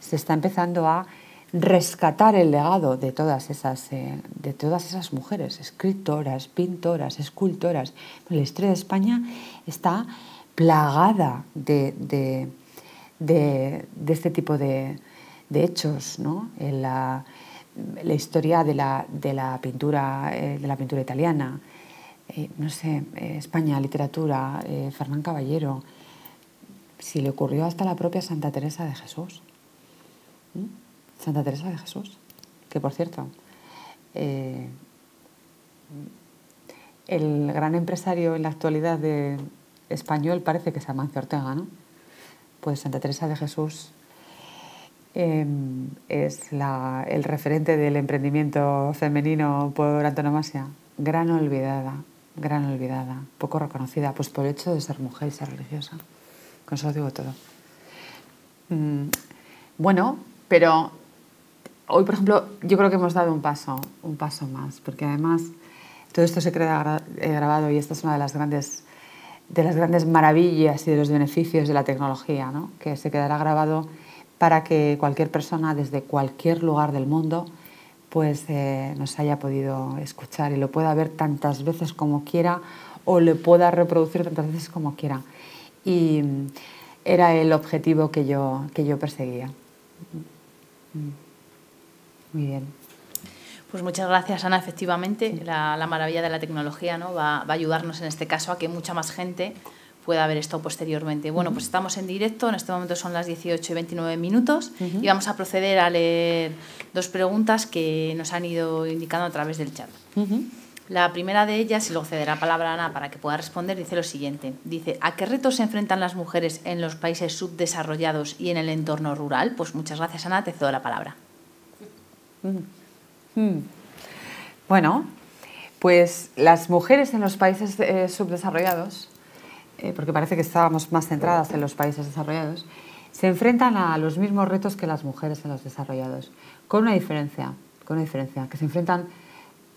se está empezando a rescatar el legado de todas esas, eh, de todas esas mujeres, escritoras, pintoras, escultoras. La historia de España está plagada de, este tipo de, hechos. ¿no? la historia de la, pintura, eh, de la pintura italiana, eh, no sé, eh, España, literatura, Fernán Caballero, si le ocurrió hasta la propia Santa Teresa de Jesús. ¿Mm? Santa Teresa de Jesús, que por cierto, el gran empresario en la actualidad de español parece que es Amancio Ortega, ¿no? Pues Santa Teresa de Jesús Em, es el referente del emprendimiento femenino por antonomasia. Gran olvidada, gran olvidada, poco reconocida, pues por el hecho de ser mujer y ser religiosa. Con eso digo todo. Mm, bueno, pero hoy, por ejemplo, yo creo que hemos dado un paso, un paso más, porque además todo esto se queda eh, grabado y esta es una de las grandes de las grandes maravillas y de los beneficios de la tecnología, que se quedará grabado para que cualquier persona desde cualquier lugar del mundo pues eh, nos haya podido escuchar y lo pueda ver tantas veces como quiera o lo pueda reproducir tantas veces como quiera. Y era el objetivo que yo, que yo perseguía. Muy bien.
Pues muchas gracias, Ana. Efectivamente, la, maravilla de la tecnología ¿no? va, va a ayudarnos en este caso a que mucha más gente pueda haber esto posteriormente. Bueno, pues estamos en directo, en este momento son las 18 y 29 minutos y vamos a proceder a leer dos preguntas que nos han ido indicando a través del chat. La primera de ellas, y luego cederá la palabra a Ana para que pueda responder, dice lo siguiente. Dice, ¿a qué retos se enfrentan las mujeres en los países subdesarrollados y en el entorno rural? Pues muchas gracias, Ana, te cedo la palabra.
Bueno, pues las mujeres en los países eh, subdesarrollados eh, porque parece que estábamos más centradas en los países desarrollados, se enfrentan a los mismos retos que las mujeres en los desarrollados, con una diferencia, con una diferencia, que se enfrentan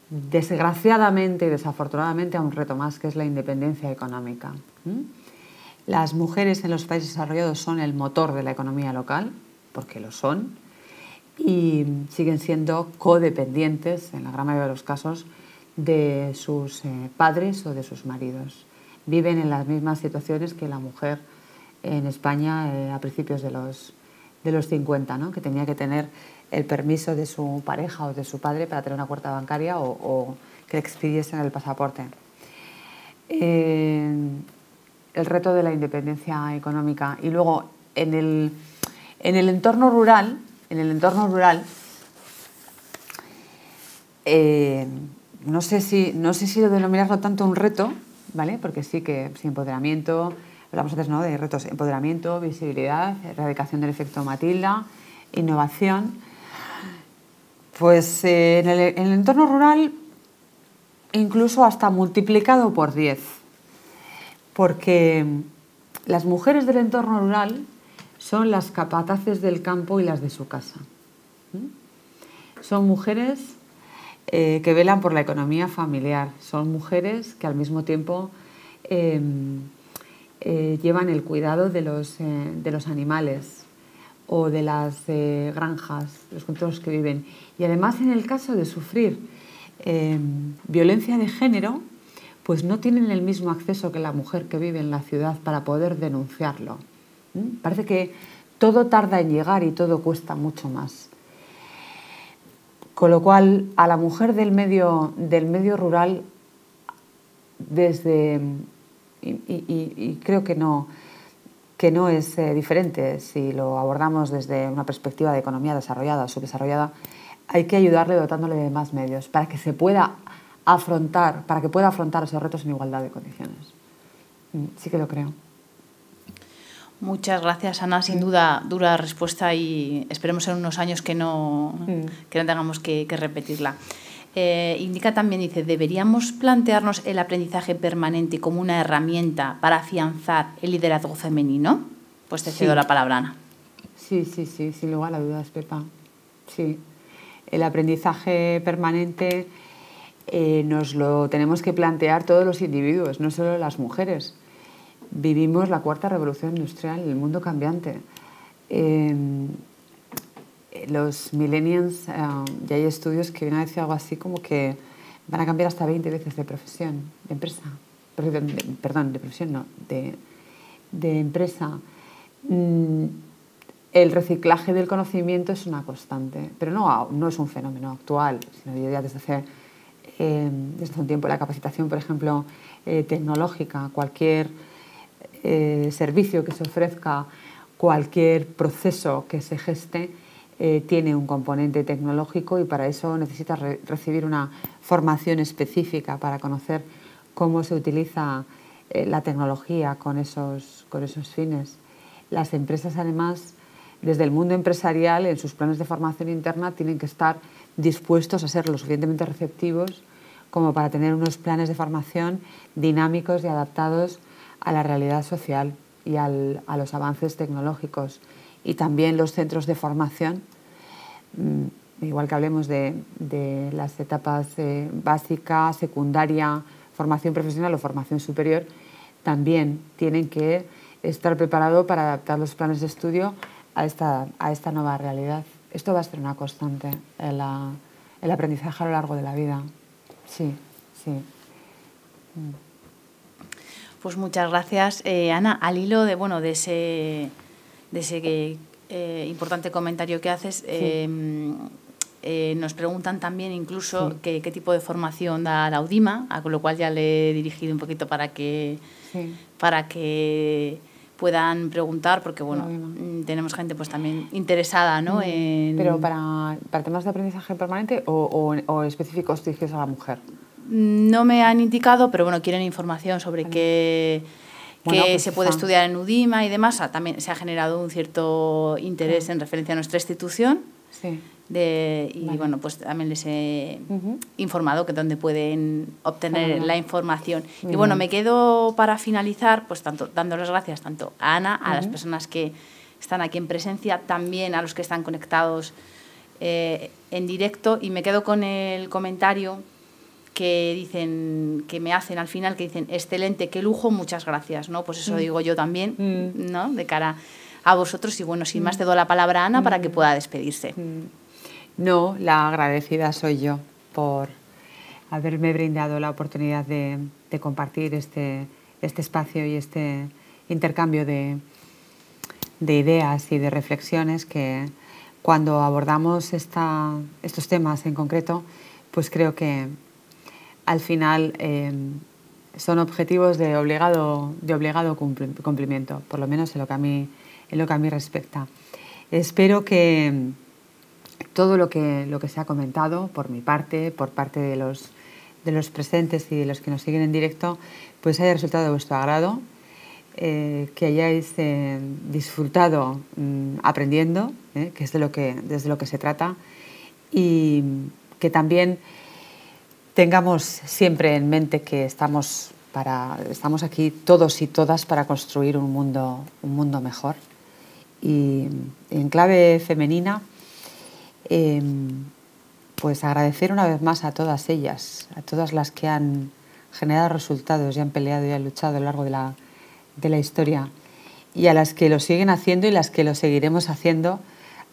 desgraciadamente y desafortunadamente a un reto más, que es la independencia económica. Las mujeres en los países desarrollados son el motor de la economía local, porque lo son, y siguen siendo codependientes, en la gran mayoría de los casos, de sus eh, padres o de sus maridos viven en las mismas situaciones que la mujer en España eh, a principios de los, 50, que tenía que tener el permiso de su pareja o de su padre para tener una cuenta bancaria o, que le expidiesen el pasaporte. Eh, el reto de la independencia económica y luego en el, entorno rural, en el entorno rural eh, no, sé si, no sé si denominarlo tanto un reto, ¿vale? Porque sí que empoderamiento, hablamos antes de retos, empoderamiento, visibilidad, erradicación del efecto Matilda, innovación. Pues eh, en, el, entorno rural incluso hasta multiplicado por 10, porque las mujeres del entorno rural son las capataces del campo y las de su casa. Son mujeres eh, que velan por la economía familiar. Son mujeres que al mismo tiempo em, eh, llevan el cuidado eh, de los, animales o de las granjas, los controles que viven. Y además en el caso de sufrir em, violencia de género, pues no tienen el mismo acceso que la mujer que vive en la ciudad para poder denunciarlo. Parece que todo tarda en llegar y todo cuesta mucho más. Con lo cual, a la mujer del medio, del medio rural, desde. Y, creo que no, que no es eh, diferente si lo abordamos desde una perspectiva de economía desarrollada o subdesarrollada, hay que ayudarle dotándole de más medios para que se pueda afrontar, para que pueda afrontar esos retos en igualdad de condiciones. Mm, sí que lo creo.
Muchas gracias, Ana. Sin mm. duda, dura respuesta y esperemos en unos años que no, mm. tengamos que, repetirla. Eh, indica también, dice, deberíamos plantearnos el aprendizaje permanente como una herramienta para afianzar el liderazgo femenino. Pues te cedo la palabra,
Ana. Sí, sí, sí, sin lugar a dudas, Pepa. Sí, el aprendizaje permanente eh, nos lo tenemos que plantear todos los individuos, no solo las mujeres vivimos la cuarta revolución industrial, el mundo cambiante. Em, los millennials, eh, ya hay estudios que vienen a decir algo así como que van a cambiar hasta 20 veces de profesión, de empresa. Perdón, de profesión no, de, de empresa. Mm, el reciclaje del conocimiento es una constante, pero no, no es un fenómeno actual, sino desde hace, em, desde hace un tiempo la capacitación, por ejemplo, eh, tecnológica, cualquier eh, servicio que se ofrezca, cualquier proceso que se geste, eh, tiene un componente tecnológico y para eso necesita recibir una formación específica para conocer cómo se utiliza eh, la tecnología con esos, con esos fines. Las empresas, además, desde el mundo empresarial, en sus planes de formación interna, tienen que estar dispuestos a ser lo suficientemente receptivos como para tener unos planes de formación dinámicos y adaptados a la realidad social y al, a los avances tecnológicos y también los centros de formación, mm, igual que hablemos de, las etapas eh, básica, secundaria, formación profesional o formación superior, también tienen que estar preparados para adaptar los planes de estudio a esta, a esta nueva realidad. Esto va a ser una constante, el, el aprendizaje a lo largo de la vida. Sí, sí. Mm.
Pues muchas gracias, eh, Ana. Al hilo de, bueno, de ese, de ese eh, importante comentario que haces, em, eh, nos preguntan también incluso qué, tipo de formación da la UDIMA, a con lo cual ya le he dirigido un poquito para que, para que puedan preguntar, porque bueno, mm, tenemos gente pues también interesada, ¿no? En... Pero
para, para temas de aprendizaje permanente o, o, o específicos dirigidos a la mujer.
No me han indicado, pero bueno, quieren información sobre qué
pues, se puede ah. estudiar
en UDIMA y demás. Ah, también se ha generado un cierto interés en referencia a nuestra institución. Sí. y bueno, pues también les he informado que dónde pueden obtener la información. Y bueno, me quedo para finalizar, pues tanto dando las gracias tanto a Ana, a las personas que están aquí en presencia, también a los que están conectados eh, en directo. Y me quedo con el comentario que dicen, que me hacen al final, que dicen, excelente, qué lujo, muchas gracias, ¿no? Pues eso mm. digo yo también, mm. ¿no? De cara a vosotros y bueno, sin más mm. te doy la palabra a Ana para que pueda despedirse.
No, la agradecida soy yo por haberme brindado la oportunidad de, de compartir este, este espacio y este intercambio de, de ideas y de reflexiones que cuando abordamos esta, estos temas en concreto, pues creo que, al final eh, son objetivos de obligado, de obligado cumplimiento, por lo menos en lo que a mí, lo que a mí respecta. Espero que todo lo que, lo que se ha comentado por mi parte, por parte de los, presentes y de los que nos siguen en directo, pues haya resultado de vuestro agrado, eh, que hayáis eh, disfrutado mm, aprendiendo, que es de lo que, desde lo que se trata, y que también tengamos siempre en mente que estamos, para, estamos aquí todos y todas para construir un mundo, un mundo mejor. Y en clave femenina, em, pues agradecer una vez más a todas ellas, a todas las que han generado resultados y han peleado y han luchado a lo largo de la, historia y a las que lo siguen haciendo y las que lo seguiremos haciendo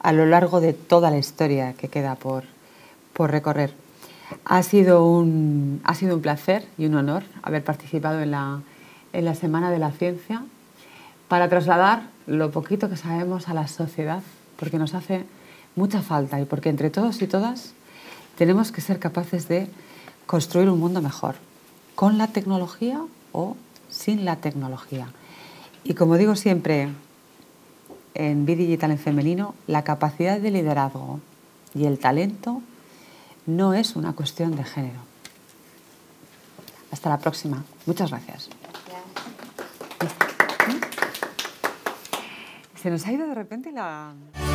a lo largo de toda la historia que queda por, por recorrer. Ha sido un, placer y un honor haber participado en la, en la Semana de la Ciencia para trasladar lo poquito que sabemos a la sociedad, porque nos hace mucha falta y porque entre todos y todas tenemos que ser capaces de construir un mundo mejor, con la tecnología o sin la tecnología. Y como digo siempre en Bidigital en femenino, la capacidad de liderazgo y el talento no es una cuestión de género. Hasta la próxima. Muchas gracias. ¿Eh? Se nos ha ido de repente la...